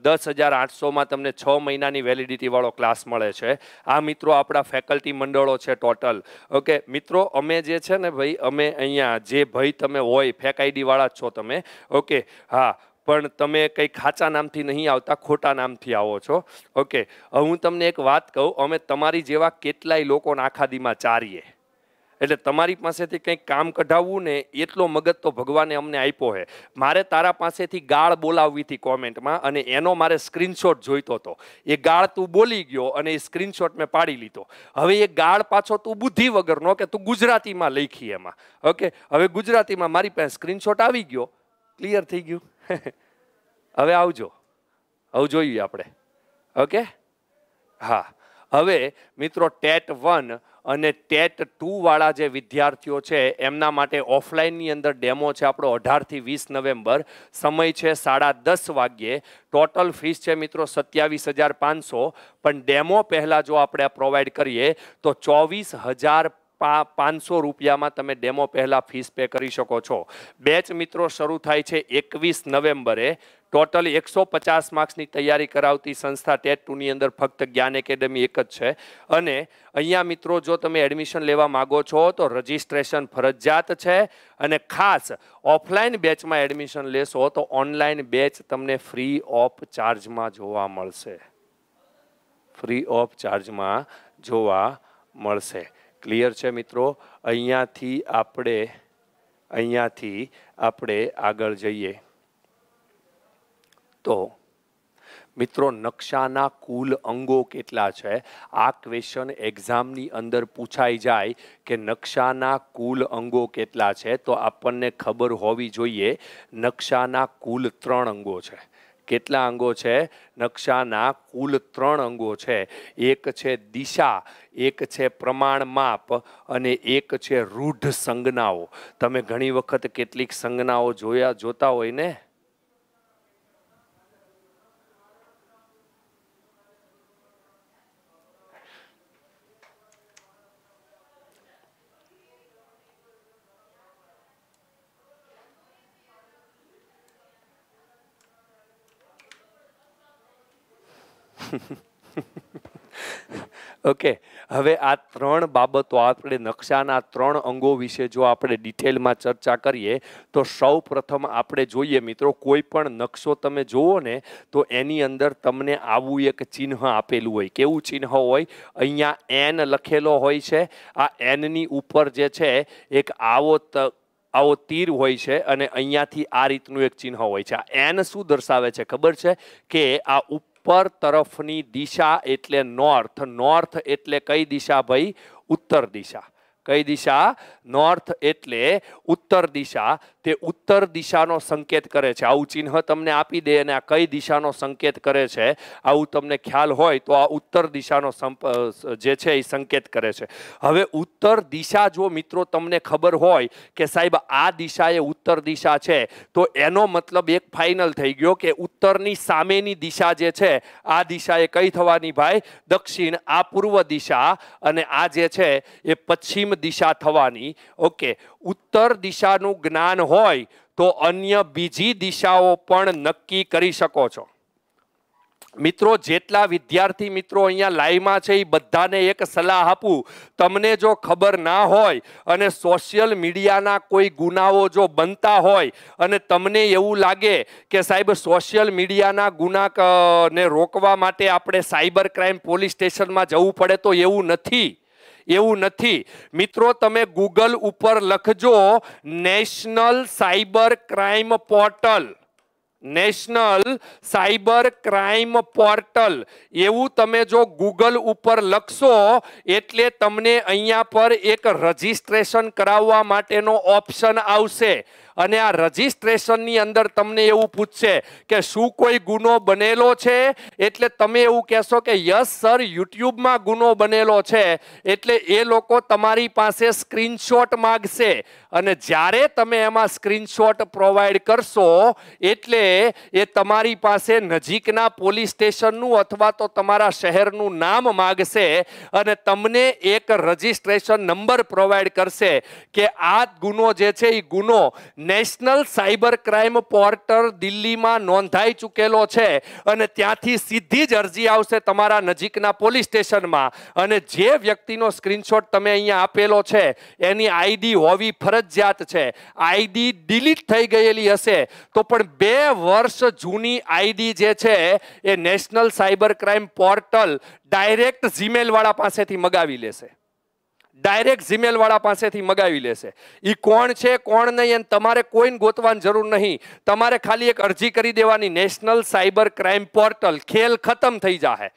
દસ હજાર આઠસોમાં તમને છ મહિનાની વેલિડિટીવાળો ક્લાસ મળે છે આ મિત્રો આપણા ફેકલ્ટી મંડળો છે ટોટલ ઓકે મિત્રો અમે જે છે ને ભાઈ અમે અહીંયા જે ભાઈ તમે હોય ફેક આઈડીવાળા જ છો તમે ઓકે હા પણ તમે કંઈ ખાચા નામથી નહીં આવતા ખોટા નામથી આવો છો ઓકે હું તમને એક વાત કહું અમે તમારી જેવા કેટલાય લોકોને આખાદીમાં ચારીએ એટલે તમારી પાસેથી કંઈક કામ કઢાવવું ને એટલો મગજ તો ભગવાને અમને આપ્યો છે મારે તારા પાસેથી ગાળ બોલાવવી હતી કોમેન્ટમાં અને એનો મારે સ્ક્રીનશોટ જોઈતો હતો એ ગાળ તું બોલી ગયો અને એ સ્ક્રીનશોટ મેં પાડી લીધો હવે એ ગાળ પાછો તું બુદ્ધિ વગરનો કે તું ગુજરાતીમાં લખી એમાં ઓકે હવે ગુજરાતીમાં મારી પાસે સ્ક્રીનશોટ આવી ગયો ક્લિયર થઈ ગયું <laughs> હવે આવજો હવે જોઈએ આપણે ઓકે હા હવે મિત્રો ટેટ વન અને ટેટ ટુવાળા જે વિદ્યાર્થીઓ છે એમના માટે ઓફલાઈનની અંદર ડેમો છે આપણો અઢારથી વીસ નવેમ્બર સમય છે સાડા દસ વાગ્યે ટોટલ ફીસ છે મિત્રો સત્યાવીસ હજાર પાંચસો પણ ડેમો પહેલાં જો આપણે પ્રોવાઈડ કરીએ તો ચોવીસ હજાર પાંચસો રૂપિયામાં તમે ડેમો પહેલાં ફીસ પે કરી શકો છો બેચ મિત્રો શરૂ થાય છે એકવીસ નવેમ્બરે ટોટલ એકસો પચાસ માર્ક્સની તૈયારી કરાવતી સંસ્થા ટેટ ટુની અંદર ફક્ત જ્ઞાન એકેડમી એક જ છે અને અહીંયા મિત્રો જો તમે એડમિશન લેવા માગો છો તો રજિસ્ટ્રેશન ફરજિયાત છે અને ખાસ ઓફલાઈન બેચમાં એડમિશન લેશો તો ઓનલાઈન બેચ તમને ફ્રી ઓફ ચાર્જમાં જોવા મળશે ફ્રી ઓફ ચાર્જમાં જોવા મળશે ક્લિયર છે મિત્રો અહીંયાથી આપણે અહીંયાથી આપણે આગળ જઈએ તો મિત્રો નકશાના કુલ અંગો કેટલા છે આ ક્વેશ્ચન એક્ઝામની અંદર પૂછાઈ જાય કે નકશાના કુલ અંગો કેટલા છે તો આપણને ખબર હોવી જોઈએ નકશાના કુલ ત્રણ અંગો છે કેટલા અંગો છે નકશાના કુલ ત્રણ અંગો છે એક છે દિશા એક છે પ્રમાણ માપ અને એક છે રૂઢ સંજ્ઞાઓ તમે ઘણી વખત કેટલીક સંજ્ઞાઓ જોયા જોતા હોય ને ઓકે <laughs> હવે આ ત્રણ બાબતો આપણે નકશાના ત્રણ અંગો વિશે જો આપણે ડિટેલમાં ચર્ચા કરીએ તો સૌ પ્રથમ આપણે જોઈએ મિત્રો કોઈ પણ નકશો તમે જુઓ ને તો એની અંદર તમને આવું એક ચિહ્ન આપેલું હોય કેવું ચિહ્ન હોય અહીંયા એન લખેલો હોય છે આ એનની ઉપર જે છે એક આવો આવો તીર હોય છે અને અહીંયાથી આ રીતનું એક ચિહ્ન હોય છે આ એન શું દર્શાવે છે ખબર છે કે આ ઉપર ઉપર તરફની દિશા એટલે નોર્થ નોર્થ એટલે કઈ દિશા ભાઈ ઉત્તર દિશા કઈ દિશા નોર્થ એટલે ઉત્તર દિશા તે ઉત્તર દિશાનો સંકેત કરે છે આવું ચિહ્ન તમને આપી દે અને આ કઈ દિશાનો સંકેત કરે છે આવું તમને ખ્યાલ હોય તો આ ઉત્તર દિશાનો જે છે એ સંકેત કરે છે હવે ઉત્તર દિશા જો મિત્રો તમને ખબર હોય કે સાહેબ આ દિશા એ ઉત્તર દિશા છે તો એનો મતલબ એક ફાઇનલ થઈ ગયો કે ઉત્તરની સામેની દિશા જે છે આ દિશા એ કઈ થવાની ભાઈ દક્ષિણ આ પૂર્વ દિશા અને આ જે છે એ પશ્ચિમ દિશા થવાની ઓકે ઉત્તર દિશાનું જ્ઞાન હોય તો અન્ય બીજી દિશાઓ પણ નક્કી કરી શકો છો મિત્રો જેટલા વિદ્યાર્થી મિત્રો અહીંયા લાઈવમાં છે એ બધાને એક સલાહ આપું તમને જો ખબર ના હોય અને સોશિયલ મીડિયાના કોઈ ગુનાઓ જો બનતા હોય અને તમને એવું લાગે કે સાહેબ સોશિયલ મીડિયાના ગુના ને રોકવા માટે આપણે સાયબર ક્રાઇમ પોલીસ સ્ટેશનમાં જવું પડે તો એવું નથી એવું નથી મિત્રો તમે ગૂગલ ઉપર લખજો national cyber crime portal national cyber crime portal એવું તમે જો ગૂગલ ઉપર લખશો એટલે તમને અહીંયા પર એક રજિસ્ટ્રેશન કરાવવા માટેનો ઓપ્શન આવશે અને આ રજિસ્ટ્રેશનની અંદર તમને એવું પૂછશે કે શું કોઈ ગુનો બનેલો છે એટલે તમે એવું કહેશો કે યસ સર યુટ્યુબમાં ગુનો બનેલો છે એટલે એ લોકો તમારી પાસે સ્ક્રીનશોટ માગશે અને જ્યારે તમે એમાં સ્ક્રીનશોટ પ્રોવાઈડ કરશો એટલે એ તમારી પાસે નજીકના પોલીસ સ્ટેશનનું અથવા તો તમારા શહેરનું નામ માગશે અને તમને એક રજિસ્ટ્રેશન નંબર પ્રોવાઈડ કરશે કે આ ગુનો જે છે એ ગુનો નેશનલ સાયબર ક્રાઇમ પોર્ટલ દિલ્હીમાં નોંધાઈ ચૂકેલો છે અને ત્યાંથી સીધી જ અરજી આવશે તમારા નજીકના પોલીસ સ્ટેશનમાં અને જે વ્યક્તિનો સ્ક્રીનશોટ તમે અહીંયા આપેલો છે એની આઈડી હોવી ફરજિયાત છે આઈડી ડિલીટ થઈ ગયેલી હશે તો પણ બે વર્ષ જૂની આઈડી જે છે એ national cyber crime portal direct જીમેલવાળા પાસેથી મગાવી લેશે ડાયરેક્ટ જીમેલવાળા પાસેથી મગાવી લેશે એ કોણ છે કોણ નહીં અને તમારે કોઈને ગોતવાની જરૂર નહીં તમારે ખાલી એક અરજી કરી દેવાની નેશનલ સાયબર ક્રાઇમ પોર્ટલ ખેલ ખતમ થઈ જાહે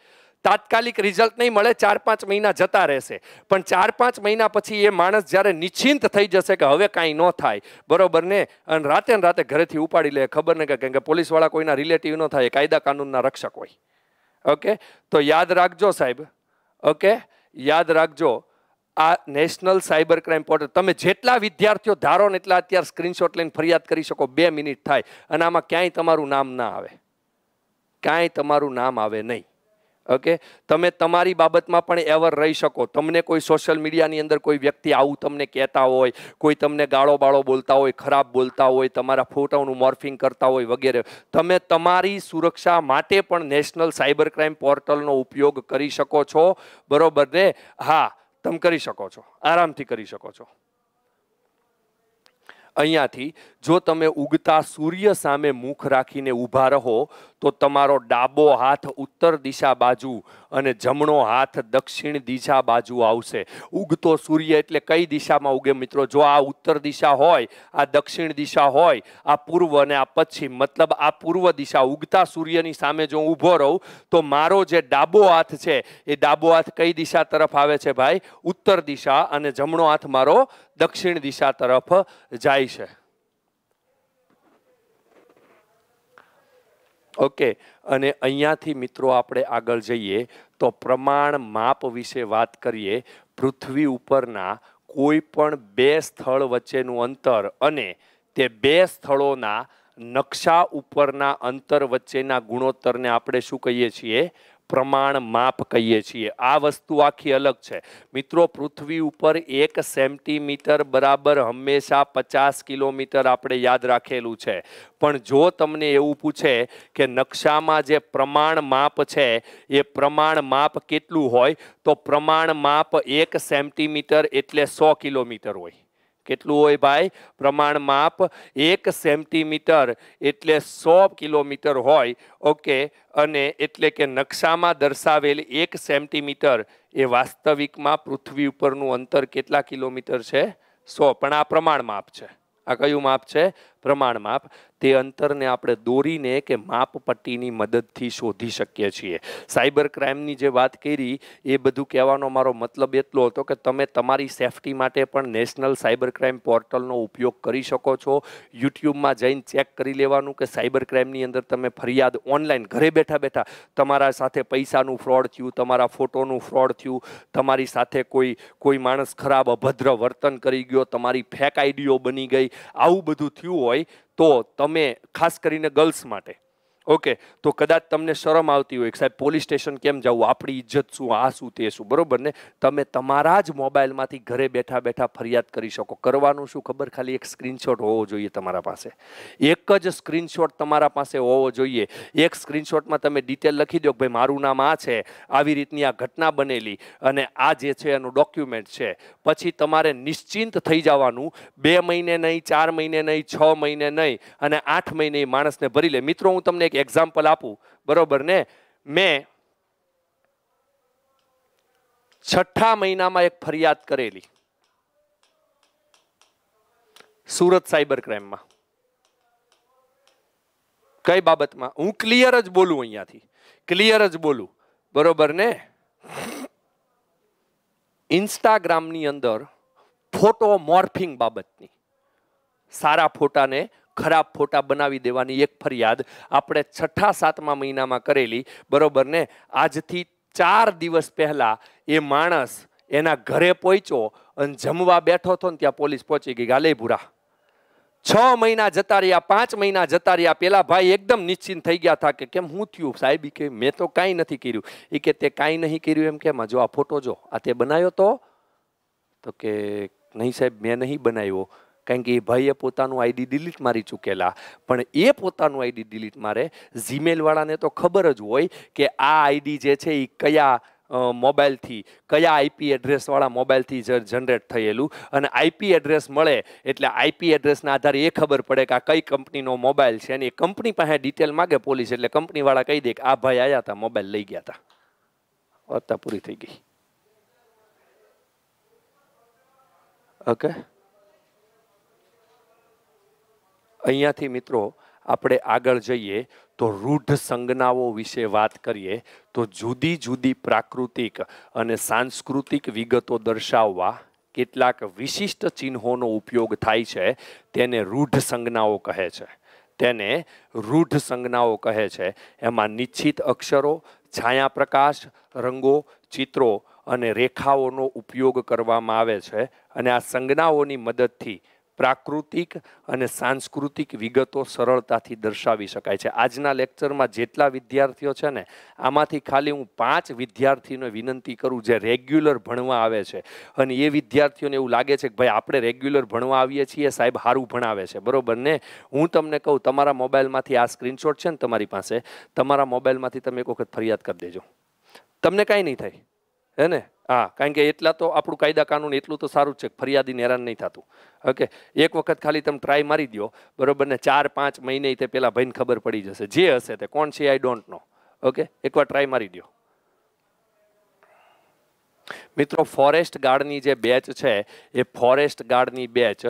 તાત્કાલિક રિઝલ્ટ નહીં મળે ચાર પાંચ મહિના જતા રહેશે પણ ચાર પાંચ મહિના પછી એ માણસ જ્યારે નિશ્ચિંત થઈ જશે કે હવે કાંઈ ન થાય બરોબર ને અને રાતે ને રાતે ઘરેથી ઉપાડી લે ખબર કેમ કે પોલીસવાળા કોઈના રિલેટિવ ન થાય કાયદા કાનૂનના રક્ષક હોય ઓકે તો યાદ રાખજો સાહેબ ઓકે યાદ રાખજો આ નેશનલ સાયબર ક્રાઇમ પોર્ટલ તમે જેટલા વિદ્યાર્થીઓ ધારો ને એટલા અત્યારે સ્ક્રીનશોટ લઈને ફરિયાદ કરી શકો બે મિનિટ થાય અને આમાં ક્યાંય તમારું નામ ના આવે કાંઈ તમારું નામ આવે નહીં ઓકે તમે તમારી બાબતમાં પણ એવર રહી શકો તમને કોઈ સોશિયલ મીડિયાની અંદર કોઈ વ્યક્તિ આવું તમને કહેતા હોય કોઈ તમને ગાળો બાળો બોલતા હોય ખરાબ બોલતા હોય તમારા ફોટાઓનું મોર્ફિંગ કરતા હોય વગેરે તમે તમારી સુરક્ષા માટે પણ નેશનલ સાયબર ક્રાઇમ પોર્ટલનો ઉપયોગ કરી શકો છો બરાબર ને હા તમે કરી શકો છો આરામથી કરી શકો છો અહીંયાથી જો તમે ઉગતા સૂર્ય સામે મુખ રાખીને ઊભા રહો તો તમારો ડાબો હાથ ઉત્તર દિશા બાજુ અને જમણો હાથ દક્ષિણ દિશા બાજુ આવશે ઉગતો સૂર્ય એટલે કઈ દિશામાં ઉગે મિત્રો જો આ ઉત્તર દિશા હોય આ દક્ષિણ દિશા હોય આ પૂર્વ અને આ પશ્ચિમ મતલબ આ પૂર્વ દિશા ઉગતા સૂર્યની સામે જો હું ઊભો રહું તો મારો જે ડાબો હાથ છે એ ડાબો હાથ કઈ દિશા તરફ આવે છે ભાઈ ઉત્તર દિશા અને જમણો હાથ મારો દક્ષિણ દિશા તરફ જાય છે ઓકે અને અહીંયાથી મિત્રો આપણે આગળ જઈએ તો પ્રમાણ માપ વિશે વાત કરીએ પૃથ્વી ઉપરના કોઈ પણ બે સ્થળ વચ્ચેનું અંતર અને તે બે સ્થળોના નકશા ઉપરના અંતર વચ્ચેના ગુણોત્તરને આપણે શું કહીએ છીએ પ્રમાણ માપ કહીએ છીએ આ વસ્તુ આખી અલગ છે મિત્રો પૃથ્વી ઉપર એક સેન્ટીમીટર બરાબર હંમેશા પચાસ કિલોમીટર આપણે યાદ રાખેલું છે પણ જો તમને એવું પૂછે કે નકશામાં જે પ્રમાણ માપ છે એ પ્રમાણ માપ કેટલું હોય તો પ્રમાણ માપ એક સેન્ટીમીટર એટલે સો કિલોમીટર હોય કેટલું હોય ભાઈ પ્રમાણ માપ એક સેન્ટીમીટર એટલે સો કિલોમીટર હોય ઓકે અને એટલે કે નકશામાં દર્શાવેલ એક સેન્ટીમીટર એ વાસ્તવિકમાં પૃથ્વી ઉપરનું અંતર કેટલા કિલોમીટર છે સો પણ આ પ્રમાણ માપ છે આ કયું માપ છે પ્રમાણ માપ તે અંતરને આપણે દોરીને કે માપપટ્ટીની મદદથી શોધી શકીએ છીએ સાયબર ક્રાઇમની જે વાત કરી એ બધું કહેવાનો મારો મતલબ એટલો હતો કે તમે તમારી સેફટી માટે પણ નેશનલ સાયબર ક્રાઇમ પોર્ટલનો ઉપયોગ કરી શકો છો યુટ્યુબમાં જઈને ચેક કરી લેવાનું કે સાયબર ક્રાઇમની અંદર તમે ફરિયાદ ઓનલાઈન ઘરે બેઠા બેઠા તમારા સાથે પૈસાનું ફ્રોડ થયું તમારા ફોટોનું ફ્રોડ થયું તમારી સાથે કોઈ કોઈ માણસ ખરાબ અભદ્ર વર્તન કરી ગયો તમારી ફેક આઈડીઓ બની ગઈ આવું બધું થયું હોય તો તમે ખાસ કરીને ગર્લ્સ માટે ઓકે તો કદાચ તમને શરમ આવતી હોય સાહેબ પોલીસ સ્ટેશન કેમ જવું આપણી ઇજ્જત શું આ શું તે શું બરાબર ને તમે તમારા જ મોબાઈલમાંથી ઘરે બેઠા બેઠા ફરિયાદ કરી શકો કરવાનું શું ખબર ખાલી એક સ્ક્રીનશોટ હોવો જોઈએ તમારા પાસે એક જ સ્ક્રીનશોટ તમારા પાસે હોવો જોઈએ એક સ્ક્રીનશોટમાં તમે ડિટેલ લખી દો ભાઈ મારું નામ આ છે આવી રીતની આ ઘટના બનેલી અને આ જે છે એનું ડોક્યુમેન્ટ છે પછી તમારે નિશ્ચિંત થઈ જવાનું બે મહિને નહીં ચાર મહિને નહીં છ મહિને નહીં અને આઠ મહિને એ માણસને ભરી લે મિત્રો હું તમને એક એક્ઝામ્પલ આપું બરોબર ને મેં છઠ્ઠા મહિનામાં એક ફરિયાદ કરેલી સુરત સાયબર ક્રાઇમમાં કઈ બાબતમાં હું ક્લિયર જ બોલું અહીંયાથી ક્લિયર જ બોલું બરોબર ને ઇન્સ્ટાગ્રામની અંદર ફોટો મોર્ફિંગ બાબતની સારા ફોટાને ખરાબ ફોટા બનાવી દેવાની એક ફરિયાદ આપણે છઠ્ઠા સાતમા મહિનામાં કરેલી બરોબર ને આજથી ચાર દિવસ પહેલાં એ માણસ એના ઘરે પહોંચ્યો અને જમવા બેઠો હતો ને ત્યાં પોલીસ પહોંચી ગઈ ગાલે ભૂરા છ મહિના જતા રહ્યા પાંચ મહિના જતા રહ્યા પેલા ભાઈ એકદમ નિશ્ચિંત થઈ ગયા હતા કે કેમ હું થયું સાહેબ કે મેં તો કાંઈ નથી કર્યું એ કે તે કાંઈ નહીં કર્યું એમ કેમ જો આ ફોટો જો આ તે બનાવ્યો તો કે નહીં સાહેબ મેં નહીં બનાવ્યો કારણ કે એ ભાઈએ પોતાનું આઈડી ડિલીટ મારી ચૂકેલા પણ એ પોતાનું આઈડી ડિલીટ મારે જીમેલવાળાને તો ખબર જ હોય કે આ આઈડી જે છે એ કયા મોબાઈલથી કયા આઈપી એડ્રેસવાળા મોબાઈલથી જનરેટ થયેલું અને આઈપી એડ્રેસ મળે એટલે આઈપી એડ્રેસના આધારે એ ખબર પડે કે આ કઈ કંપનીનો મોબાઈલ છે અને એ કંપની પાસે ડિટેલ માગે પોલીસ એટલે કંપનીવાળા કહી દે કે આ ભાઈ આવ્યા હતા મોબાઈલ લઈ ગયા હતા વાર્તા પૂરી થઈ ગઈ ઓકે અહીંયાથી મિત્રો આપણે આગળ જઈએ તો રૂઢ સંજ્ઞાઓ વિશે વાત કરીએ તો જુદી જુદી પ્રાકૃતિક અને સાંસ્કૃતિક વિગતો દર્શાવવા કેટલાક વિશિષ્ટ ચિહ્નોનો ઉપયોગ થાય છે તેને રૂઢ સંજ્ઞાઓ કહે છે તેને રૂઢ સંજ્ઞાઓ કહે છે એમાં નિશ્ચિત અક્ષરો છાયા પ્રકાશ રંગો ચિત્રો અને રેખાઓનો ઉપયોગ કરવામાં આવે છે અને આ સંજ્ઞાઓની મદદથી પ્રાકૃતિક અને સાંસ્કૃતિક વિગતો સરળતાથી દર્શાવી શકાય છે આજના લેક્ચરમાં જેટલા વિદ્યાર્થીઓ છે ને આમાંથી ખાલી હું પાંચ વિદ્યાર્થીઓને વિનંતી કરું જે રેગ્યુલર ભણવા આવે છે અને એ વિદ્યાર્થીઓને એવું લાગે છે કે ભાઈ આપણે રેગ્યુલર ભણવા આવીએ છીએ સાહેબ સારું ભણાવે છે બરાબર ને હું તમને કહું તમારા મોબાઈલમાંથી આ સ્ક્રીનશોટ છે ને તમારી પાસે તમારા મોબાઈલમાંથી તમે એક વખત ફરિયાદ કરી દેજો તમને કાંઈ નહીં થાય હે ને હા કારણ કે એટલા તો આપણું કાયદા કાનૂન એટલું તો સારું છે ફરિયાદીને હેરાન નહીં થતું ઓકે એક વખત ખાલી તમે ટ્રાય મારી દો બરોબર ને ચાર પાંચ મહિને તે પેલા ભાઈને ખબર પડી જશે જે હશે તે કોણ છે આઈ ડોન્ટ નો ઓકે એકવાર ટ્રાય મારી દો મિત્રો ફોરેસ્ટ ગાર્ડની જે બેચ છે એ ફોરેસ્ટ ગાર્ડની બેચ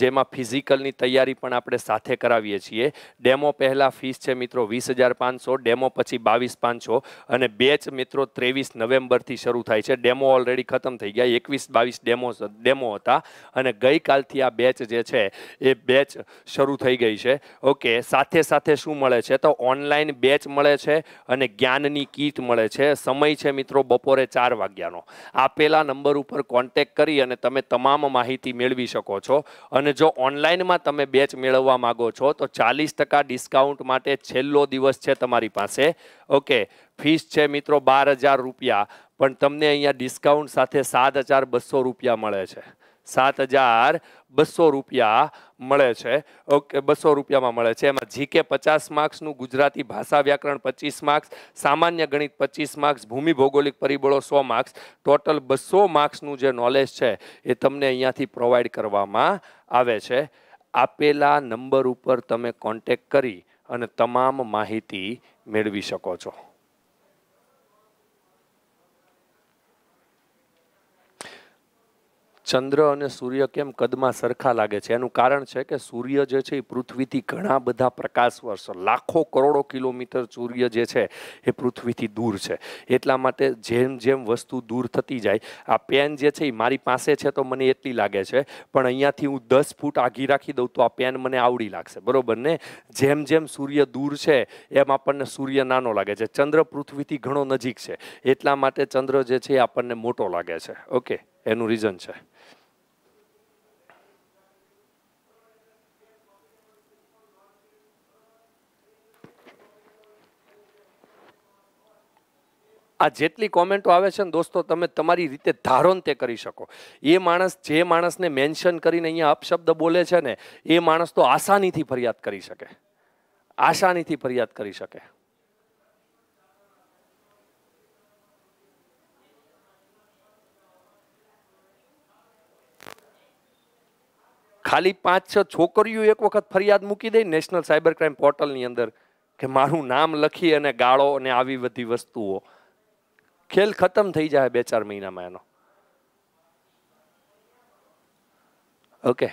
જેમાં ફિઝિકલની તૈયારી પણ આપણે સાથે કરાવીએ છીએ ડેમો પહેલાં ફીસ છે મિત્રો વીસ હજાર પાંચસો ડેમો પછી બાવીસ પાંચસો અને બેચ મિત્રો ત્રેવીસ નવેમ્બરથી શરૂ થાય છે ડેમો ઓલરેડી ખતમ થઈ ગયા એકવીસ બાવીસ ડેમો ડેમો હતા અને ગઈકાલથી આ બેચ જે છે એ બેચ શરૂ થઈ ગઈ છે ઓકે સાથે સાથે શું મળે છે તો ઓનલાઈન બેચ મળે છે અને જ્ઞાનની કીટ મળે છે સમય છે મિત્રો બપોરે ચાર વાગ્યાનો આપેલા નંબર ઉપર કોન્ટેક કરી અને તમે તમામ માહિતી મેળવી શકો છો અને જો ઓનલાઈનમાં તમે બેચ મેળવવા માગો છો તો ચાલીસ ડિસ્કાઉન્ટ માટે છેલ્લો દિવસ છે તમારી પાસે ઓકે ફીસ છે મિત્રો બાર રૂપિયા પણ તમને અહીંયા ડિસ્કાઉન્ટ સાથે સાત રૂપિયા મળે છે સાત હજાર બસો રૂપિયા મળે છે ઓકે બસો રૂપિયામાં મળે છે એમાં જીકે પચાસ માર્ક્સનું ગુજરાતી ભાષા વ્યાકરણ પચીસ માર્ક્સ સામાન્ય ગણિત પચીસ માર્ક્સ ભૂમિ ભૌગોલિક પરિબળો સો માર્ક્સ ટોટલ બસો માર્ક્સનું જે નોલેજ છે એ તમને અહીંયાથી પ્રોવાઈડ કરવામાં આવે છે આપેલા નંબર ઉપર તમે કોન્ટેક કરી અને તમામ માહિતી મેળવી શકો છો ચંદ્ર અને સૂર્ય કેમ કદમાં સરખા લાગે છે એનું કારણ છે કે સૂર્ય જે છે એ પૃથ્વીથી ઘણા બધા પ્રકાશ વર્ષ લાખો કરોડો કિલોમીટર સૂર્ય જે છે એ પૃથ્વીથી દૂર છે એટલા માટે જેમ જેમ વસ્તુ દૂર થતી જાય આ પેન જે છે એ મારી પાસે છે તો મને એટલી લાગે છે પણ અહીંયાથી હું દસ ફૂટ આઘી રાખી દઉં તો આ પેન મને આવડી લાગશે બરાબર ને જેમ જેમ સૂર્ય દૂર છે એમ આપણને સૂર્ય નાનો લાગે છે ચંદ્ર પૃથ્વીથી ઘણો નજીક છે એટલા માટે ચંદ્ર જે છે એ આપણને મોટો લાગે છે ઓકે એનું રીઝન છે આ જેટલી કોમેન્ટો આવે છે ને દોસ્તો તમે તમારી રીતે ધારો તે કરી શકો એ માણસ જે માણસને મેન્શન કરીને અહીંયા અપશબ્દ બોલે છે ને એ માણસ તો આસાનીથી ફરિયાદ કરી શકે આસાનીથી ફરિયાદ કરી શકે ખાલી પાંચ છ છોકરીઓ એક વખત ફરિયાદ મૂકી દે નેશનલ સાયબર ક્રાઇમ પોર્ટલની અંદર કે મારું નામ લખી અને ગાળો અને આવી બધી વસ્તુઓ ખેલ ખતમ થઈ જાય બે ચાર મહિનામાં એનો ઓકે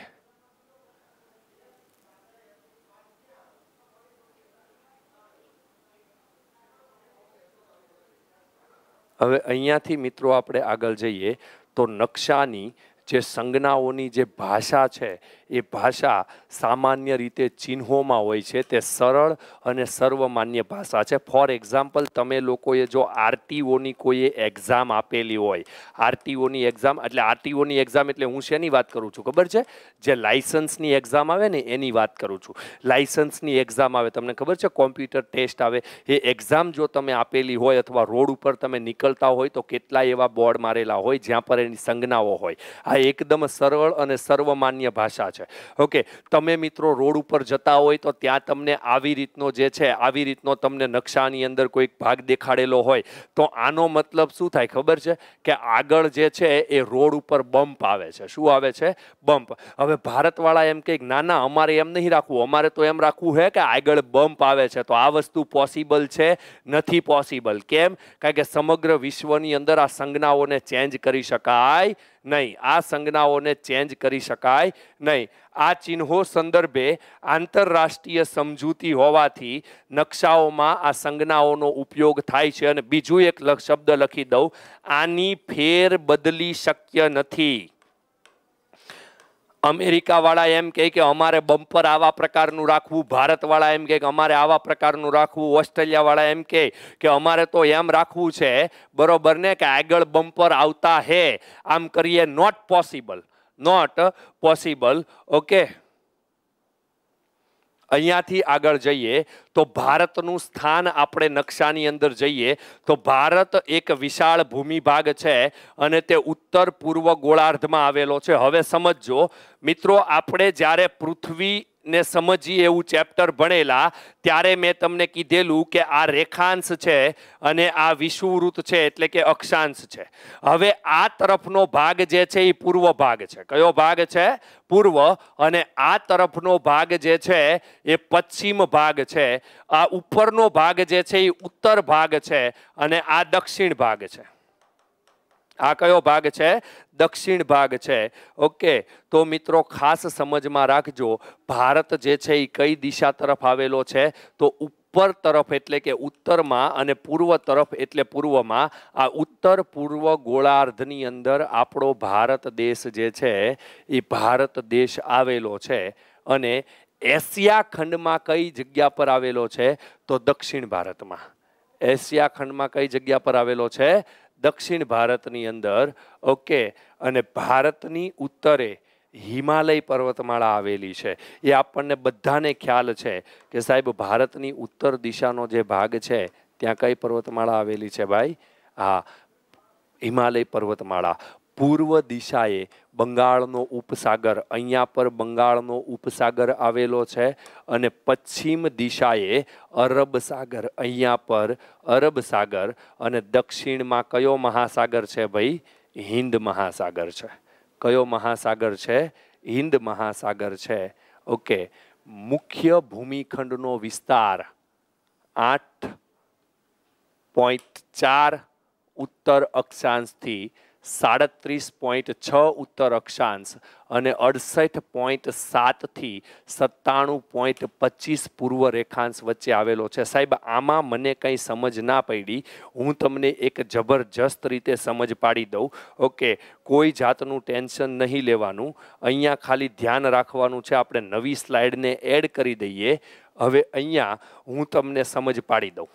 હવે અહીંયાથી મિત્રો આપણે આગળ જઈએ તો નકશાની જે સંજ્ઞાઓની જે ભાષા છે એ ભાષા સામાન્ય રીતે ચિહ્નોમાં હોય છે તે સરળ અને સર્વમાન્ય ભાષા છે ફોર એક્ઝામ્પલ તમે લોકોએ જો આરટીઓની કોઈએ એક્ઝામ આપેલી હોય આરટીઓની એક્ઝામ એટલે આરટીઓની એક્ઝામ એટલે હું શેની વાત કરું છું ખબર છે જે લાઇસન્સની એક્ઝામ આવે ને એની વાત કરું છું લાઇસન્સની એક્ઝામ આવે તમને ખબર છે કોમ્પ્યુટર ટેસ્ટ આવે એ એક્ઝામ જો તમે આપેલી હોય અથવા રોડ ઉપર તમે નીકળતા હોય તો કેટલા એવા બોર્ડ મારેલા હોય જ્યાં પર એની સંજ્ઞાઓ હોય આ ભાષા એકદમ સરળ અને સર્વમાન્ય ભાષા છે ઓકે તમે મિત્રો રોડ ઉપર જતા હોય તો ત્યાં તમને આવી રીતનો જે છે આવી રીતનો તમને નકશાની અંદર કોઈક ભાગ દેખાડેલો હોય તો આનો મતલબ શું થાય ખબર છે કે આગળ જે છે એ રોડ ઉપર બમ્પ આવે છે શું આવે છે બમ્પ હવે ભારતવાળા એમ કંઈક ના ના અમારે એમ નહીં રાખવું અમારે તો એમ રાખવું છે કે આગળ બમ્પ આવે છે તો આ વસ્તુ પોસિબલ છે નથી પોસિબલ કેમ કારણ કે સમગ્ર વિશ્વની અંદર આ સંજ્ઞાઓને ચેન્જ કરી શકાય નહીં આ સંજ્ઞાઓને ચેન્જ કરી શકાય નહીં આ ચિહ્નો સંદર્ભે આંતરરાષ્ટ્રીય સમજૂતી હોવાથી નકશાઓમાં આ સંજ્ઞાઓનો ઉપયોગ થાય છે અને બીજું એક શબ્દ લખી દઉં આની ફેર બદલી શક્ય નથી અમેરિકાવાળા એમ કહે કે અમારે બમ્પર આવા પ્રકારનું રાખવું ભારતવાળા એમ કહે કે અમારે આવા પ્રકારનું રાખવું ઓસ્ટ્રેલિયાવાળા એમ કહે કે અમારે તો એમ રાખવું છે બરાબર ને કે આગળ બમ્પર આવતા હે આમ કરીએ not possible not possible okay અહીંયાથી આગળ જઈએ તો ભારતનું સ્થાન આપણે નકશાની અંદર જઈએ તો ભારત એક વિશાળ ભૂમિભાગ છે અને તે ઉત્તર પૂર્વ ગોળાર્ધમાં આવેલો છે હવે સમજો મિત્રો આપણે જ્યારે પૃથ્વી ને સમજીએ એવું ચેપ્ટર ભણેલા ત્યારે મેં તમને કીધેલું કે આ રેખાંશ છે અને આ વિષુવૃત છે એટલે કે અક્ષાંશ છે હવે આ તરફનો ભાગ જે છે એ પૂર્વ ભાગ છે કયો ભાગ છે પૂર્વ અને આ તરફનો ભાગ જે છે એ પશ્ચિમ ભાગ છે આ ઉપરનો ભાગ જે છે એ ઉત્તર ભાગ છે અને આ દક્ષિણ ભાગ છે આ કયો ભાગ છે દક્ષિણ ભાગ છે ઓકે તો મિત્રો ખાસ સમજમાં રાખજો ભારત જે છે એ કઈ દિશા તરફ આવેલો છે તો ઉપર તરફ એટલે કે ઉત્તરમાં અને પૂર્વ તરફ એટલે પૂર્વમાં આ ઉત્તર પૂર્વ ગોળાર્ધની અંદર આપણો ભારત દેશ જે છે એ ભારત દેશ આવેલો છે અને એશિયા ખંડમાં કઈ જગ્યા પર આવેલો છે તો દક્ષિણ ભારતમાં એશિયા ખંડમાં કઈ જગ્યા પર આવેલો છે દક્ષિણ ભારતની અંદર ઓકે અને ભારતની ઉત્તરે હિમાલય પર્વતમાળા આવેલી છે એ આપણને બધાને ખ્યાલ છે કે સાહેબ ભારતની ઉત્તર દિશાનો જે ભાગ છે ત્યાં કઈ પર્વતમાળા આવેલી છે ભાઈ હા હિમાલય પર્વતમાળા પૂર્વ દિશાએ બંગાળનો ઉપસાગર અહીંયા પર બંગાળનો ઉપસાગર આવેલો છે અને પશ્ચિમ દિશાએ અરબ સાગર અહીંયા પર અરબ સાગર અને દક્ષિણમાં કયો મહાસાગર છે ભાઈ હિન્દ મહાસાગર છે કયો મહાસાગર છે હિન્દ મહાસાગર છે ઓકે મુખ્ય ભૂમિખંડનો વિસ્તાર આઠ પોઈન્ટ ચાર ઉત્તર અક્ષાંશથી સાડત્રીસ પોઈન્ટ છ ઉત્તર અક્ષાંશ અને અડસઠ પોઈન્ટ સાતથી સત્તાણું પોઈન્ટ પચીસ પૂર્વ રેખાંશ વચ્ચે આવેલો છે સાહેબ આમાં મને કંઈ સમજ ના પડી હું તમને એક જબરજસ્ત રીતે સમજ પાડી દઉં ઓકે કોઈ જાતનું ટેન્શન નહીં લેવાનું અહીંયા ખાલી ધ્યાન રાખવાનું છે આપણે નવી સ્લાઇડને એડ કરી દઈએ હવે અહીંયા હું તમને સમજ પાડી દઉં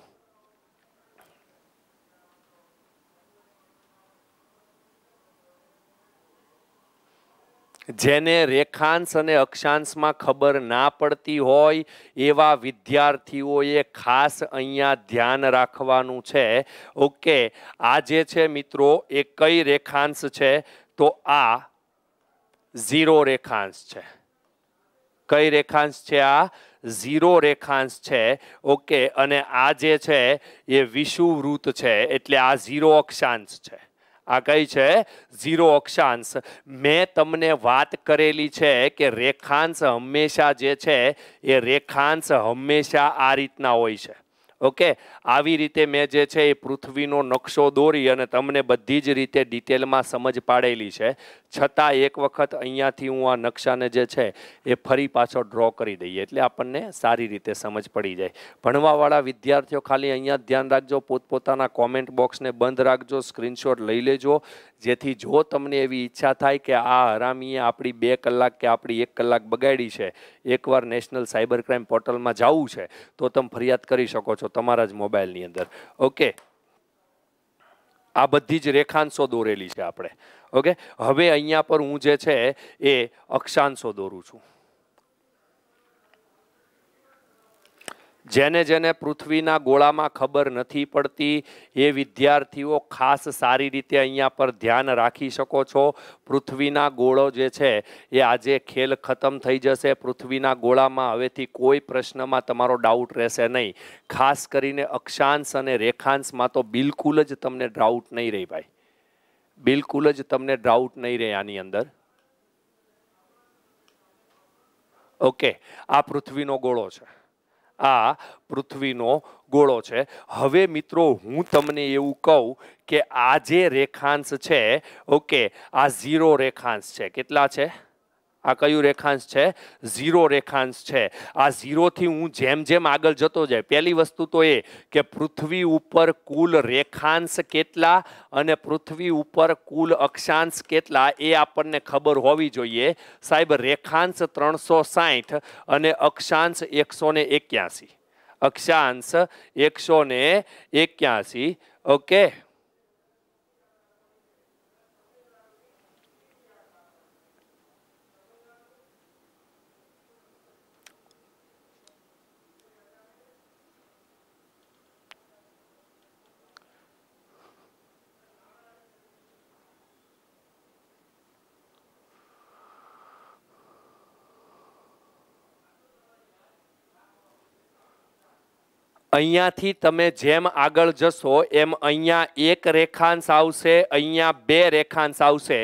જેને રેખાંશ અને અક્ષાંશમાં ખબર ના પડતી હોય એવા વિદ્યાર્થીઓએ ખાસ અહીંયા ધ્યાન રાખવાનું છે ઓકે આ જે છે મિત્રો એ કઈ રેખાંશ છે તો આ ઝીરો રેખાંશ છે કઈ રેખાંશ છે આ ઝીરો રેખાંશ છે ઓકે અને આ જે છે એ વિષુવૃત છે એટલે આ ઝીરો અક્ષાંશ છે આ કઈ છે ઝીરો અક્ષાંશ મેં તમને વાત કરેલી છે કે રેખાંશ હંમેશા જે છે એ રેખાંશ હંમેશા આ રીતના હોય છે ઓકે આવી રીતે મેં જે છે એ પૃથ્વીનો નકશો દોરી અને તમને બધી જ રીતે ડિટેલમાં સમજ પાડેલી છે છતાં એક વખત અહીંયાથી હું આ નકશાને જે છે એ ફરી પાછો ડ્રો કરી દઈએ એટલે આપણને સારી રીતે સમજ પડી જાય ભણવાવાળા વિદ્યાર્થીઓ ખાલી અહીંયા ધ્યાન રાખજો પોતપોતાના કોમેન્ટ બોક્સને બંધ રાખજો સ્ક્રીનશોટ લઈ લેજો જેથી જો તમને એવી ઈચ્છા થાય કે આ હરામીએ આપણી બે કલાક કે આપણી એક કલાક બગાડી છે એકવાર નેશનલ સાયબર ક્રાઇમ પોર્ટલમાં જવું છે તો તમે ફરિયાદ કરી શકો છો તમારા જ મોબાઈલની અંદર ઓકે આ બધી જ રેખાંશો દોરેલી છે આપણે ઓકે હવે અહીંયા પર હું જે છે એ અક્ષાંશો દોરું છું જેને જેને પૃથ્વીના ગોળામાં ખબર નથી પડતી એ વિદ્યાર્થીઓ ખાસ સારી રીતે અહીંયા પર ધ્યાન રાખી શકો છો પૃથ્વીના ગોળો જે છે એ આજે ખેલ ખતમ થઈ જશે પૃથ્વીના ગોળામાં હવેથી કોઈ પ્રશ્નમાં તમારો ડાઉટ રહેશે નહીં ખાસ કરીને અક્ષાંશ અને રેખાંશમાં તો બિલકુલ જ તમને ડાઉટ નહીં રહે ભાઈ બિલકુલ જ તમને ડાઉટ નહીં રહે આની અંદર ઓકે આ પૃથ્વીનો ગોળો છે આ પૃથ્વીનો ગોળો છે હવે મિત્રો હું તમને એવું કહું કે આ જે રેખાંશ છે ઓકે આ ઝીરો રેખાંશ છે કેટલા છે આ કયું રેખાંશ છે ઝીરો રેખાંશ છે આ ઝીરોથી હું જેમ જેમ આગળ જતો જાય પહેલી વસ્તુ તો એ કે પૃથ્વી ઉપર કુલ રેખાંશ કેટલા અને પૃથ્વી ઉપર કુલ અક્ષાંશ કેટલા એ આપણને ખબર હોવી જોઈએ સાહેબ રેખાંશ ત્રણસો સાહીઠ અને અક્ષાંશ એકસો ને અક્ષાંશ એકસો ને ઓકે અહીંયાથી તમે જેમ આગળ જશો એમ અહીંયા એક રેખાંશ આવશે અહીંયા બે રેખાંશ આવશે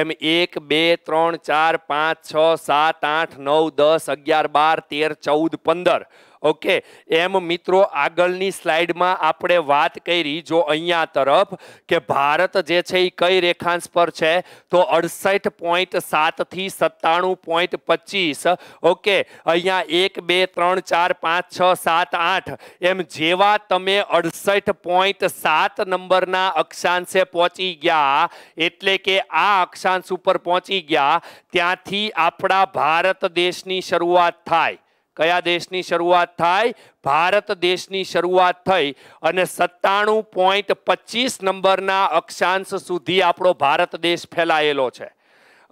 એમ એક બે ત્રણ ચાર પાંચ છ સાત આઠ નવ દસ અગિયાર બાર તેર ચૌદ પંદર ઓકે એમ મિત્રો આગળની સ્લાઇડમાં આપણે વાત કરી જો અહીંયા તરફ કે ભારત જે છે એ કઈ રેખાંશ પર છે તો અડસઠ પોઈન્ટ સાતથી સત્તાણું પોઈન્ટ પચીસ ઓકે અહીંયા એક બે ત્રણ ચાર પાંચ છ સાત આઠ એમ જેવા તમે અડસઠ પોઈન્ટ સાત નંબરના અક્ષાંશે પહોંચી ગયા એટલે કે આ અક્ષાંશ ઉપર પહોંચી ગયા ત્યાંથી આપણા ભારત દેશની શરૂઆત થાય કયા દેશની શરૂઆત થાય ભારત દેશની શરૂઆત થઈ અને સત્તાણું પોઈન્ટ પચીસ નંબરના અક્ષાંશ સુધી આપણો ભારત દેશ ફેલાયેલો છે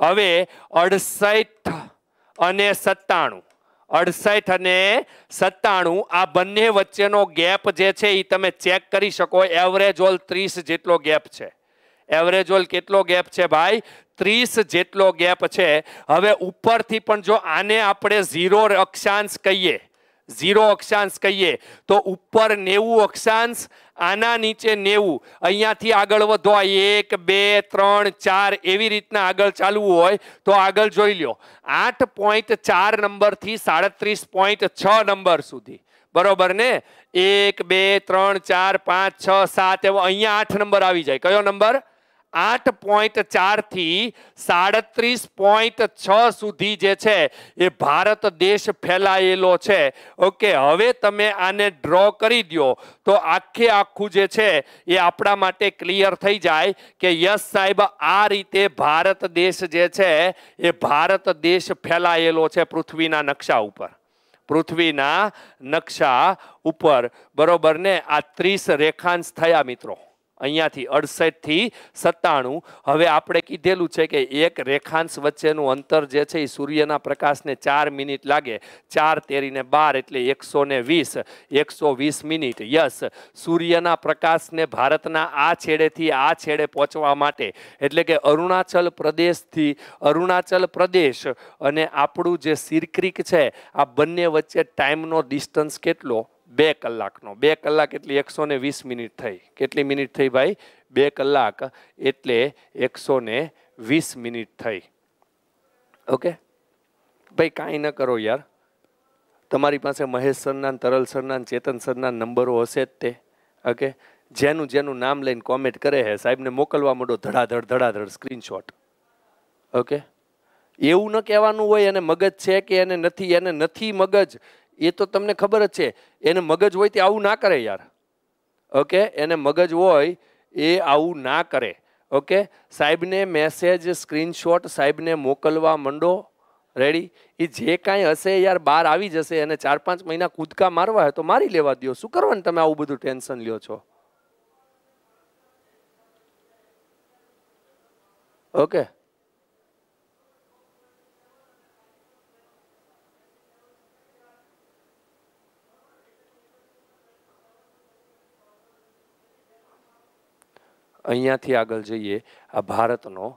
હવે અડસઠ અને સત્તાણું અડસઠ અને સત્તાણું આ બંને વચ્ચેનો ગેપ જે છે એ તમે ચેક કરી શકો એવરેજ ઓલ ત્રીસ જેટલો ગેપ છે એવરેજ ઓલ કેટલો ગેપ છે ભાઈ ત્રીસ જેટલો ગેપ છે હવે ઉપરથી પણ જો આને આપણે ઝીરો અક્ષાંશ કહીએ ઝીરો અક્ષાંશ કહીએ તો ઉપર નેવું અક્ષાંશ આના નીચે નેવું અહીંયાથી આગળ વધો એક બે ત્રણ ચાર એવી રીતના આગળ ચાલવું હોય તો આગળ જોઈ લો આઠ પોઈન્ટ ચાર નંબરથી સાડત્રીસ પોઈન્ટ છ નંબર સુધી બરોબર ને એક બે ત્રણ ચાર પાંચ છ સાત એવો અહીંયા આઠ નંબર આવી જાય કયો નંબર આઠ પોઈન્ટ ચારથી સાડત્રીસ પોઈન્ટ છ સુધી જે છે એ ભારત દેશ ફેલાયેલો છે ઓકે હવે તમે આને ડ્રો કરી દો તો આખે આખું જે છે એ આપણા માટે ક્લિયર થઈ જાય કે યશ સાહેબ આ રીતે ભારત દેશ જે છે એ ભારત દેશ ફેલાયેલો છે પૃથ્વીના નકશા ઉપર પૃથ્વીના નકશા ઉપર બરોબર ને આ ત્રીસ રેખાંશ થયા મિત્રો અહીંયાથી અડસઠથી સત્તાણું હવે આપણે કીધેલું છે કે એક રેખાંશ વચ્ચેનું અંતર જે છે એ સૂર્યના પ્રકાશને ચાર મિનિટ લાગે ચાર તેરીને બાર એટલે એકસો ને વીસ એકસો વીસ મિનિટ યસ સૂર્યના પ્રકાશને ભારતના આ છેડેથી આ છેડે પહોંચવા માટે એટલે કે અરુણાચલ પ્રદેશથી અરુણાચલ પ્રદેશ અને આપણું જે સિરક્રિક છે આ બંને વચ્ચે ટાઈમનો ડિસ્ટન્સ કેટલો બે કલાકનો બે કલાક એટલે એકસો ને વીસ મિનિટ થઈ કેટલી મિનિટ થઈ ભાઈ બે કલાક એટલે એકસો ને વીસ મિનિટ થઈ ઓકે ભાઈ કાંઈ ન કરો યાર તમારી પાસે મહેશ સરના તરલ સરનાન ચેતન સરના નંબરો હશે જ તે ઓકે જેનું જેનું નામ લઈને કોમેન્ટ કરે હે સાહેબને મોકલવા માંડો ધડાધડ ધડાધડ સ્ક્રીનશોટ ઓકે એવું ન કહેવાનું હોય એને મગજ છે કે એને નથી એને નથી મગજ એ તો તમને ખબર જ છે એને મગજ હોય તે આવું ના કરે યાર ઓકે એને મગજ હોય એ આવું ના કરે ઓકે સાહેબને મેસેજ સ્ક્રીનશોટ સાહેબને મોકલવા મંડો રેડી એ જે કાંઈ હશે યાર બહાર આવી જશે એને ચાર પાંચ મહિના કૂદકા મારવા હોય તો મારી લેવા દો શું કરવાનું તમે આવું બધું ટેન્શન લ્યો છો ઓકે અહીંયાથી આગળ જઈએ આ ભારતનો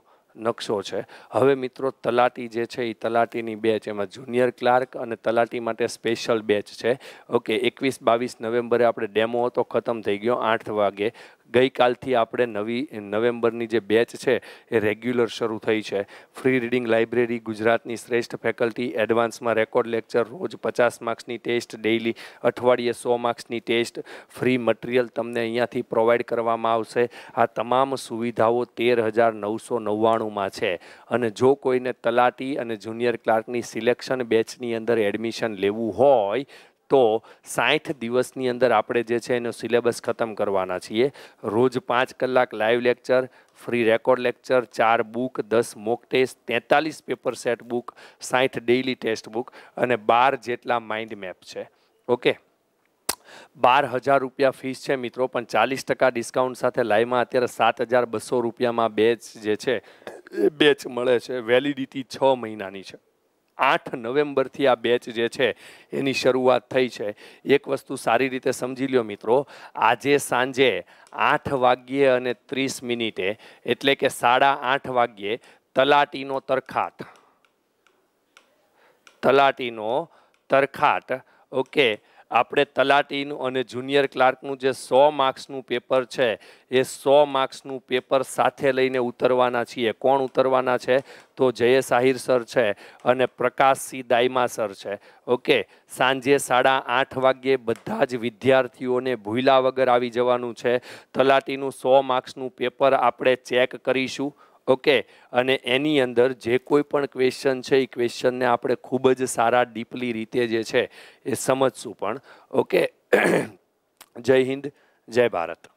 નકશો છે હવે મિત્રો તલાટી જે છે એ તલાટીની બેચ એમાં જુનિયર ક્લાર્ક અને તલાટી માટે સ્પેશિયલ બેચ છે ઓકે એકવીસ બાવીસ નવેમ્બરે આપણે ડેમો હતો ખતમ થઈ ગયો આઠ વાગે ગઈકાલથી આપણે નવી નવેમ્બરની જે બેચ છે એ રેગ્યુલર શરૂ થઈ છે ફ્રી રીડિંગ લાઇબ્રેરી ગુજરાતની શ્રેષ્ઠ ફેકલ્ટી એડવાન્સમાં રેકોર્ડ લેક્ચર રોજ પચાસ માર્ક્સની ટેસ્ટ ડેઇલી અઠવાડિયે સો માર્ક્સની ટેસ્ટ ફ્રી મટીરિયલ તમને અહીંયાથી પ્રોવાઈડ કરવામાં આવશે આ તમામ સુવિધાઓ તેર હજાર નવસો નવ્વાણુંમાં છે અને જો કોઈને તલાટી અને જુનિયર ક્લાર્કની સિલેક્શન બેચની અંદર એડમિશન લેવું હોય તો સાઠ દિવસની અંદર આપણે જે છે એનો સિલેબસ ખતમ કરવાના છીએ રોજ પાંચ કલાક live lecture free record lecture ચાર બુક દસ મોક ટેસ્ટ તેતાલીસ પેપર સેટ બુક સાઠ ડેઇલી ટેસ્ટ બુક અને બાર જેટલા માઇન્ડ મેપ છે ઓકે બાર હજાર રૂપિયા ફીસ છે મિત્રો પણ ચાલીસ ટકા ડિસ્કાઉન્ટ સાથે લાઈવમાં અત્યારે સાત હજાર બસો રૂપિયામાં બેચ જે છે એ બેચ મળે છે વેલિડિટી છ મહિનાની છે આઠ નવેમ્બરથી આ બેચ જે છે એની શરૂઆત થઈ છે એક વસ્તુ સારી રીતે સમજી લ્યો મિત્રો આજે સાંજે આઠ વાગ્યે અને ત્રીસ મિનિટે એટલે કે સાડા આઠ વાગ્યે તલાટીનો તરખાટ તલાટીનો તરખાટ ઓકે આપણે તલાટીનું અને જુનિયર ક્લાર્કનું જે સો માર્ક્સનું પેપર છે એ સો માર્ક્સનું પેપર સાથે લઈને ઉતરવાના છીએ કોણ ઉતરવાના છે તો જયેશ આહિર સર છે અને પ્રકાશસિંહ દાયમા સર છે ઓકે સાંજે સાડા આઠ વાગ્યે બધા જ વિદ્યાર્થીઓને ભૂલા વગર આવી જવાનું છે તલાટીનું સો માર્ક્સનું પેપર આપણે ચેક કરીશું ઓકે અને એની અંદર જે કોઈ પણ ક્વેશ્ચન છે એ ક્વેશ્ચનને આપણે ખૂબ જ સારા ડીપલી રીતે જે છે એ સમજશું પણ ઓકે જય હિન્દ જય ભારત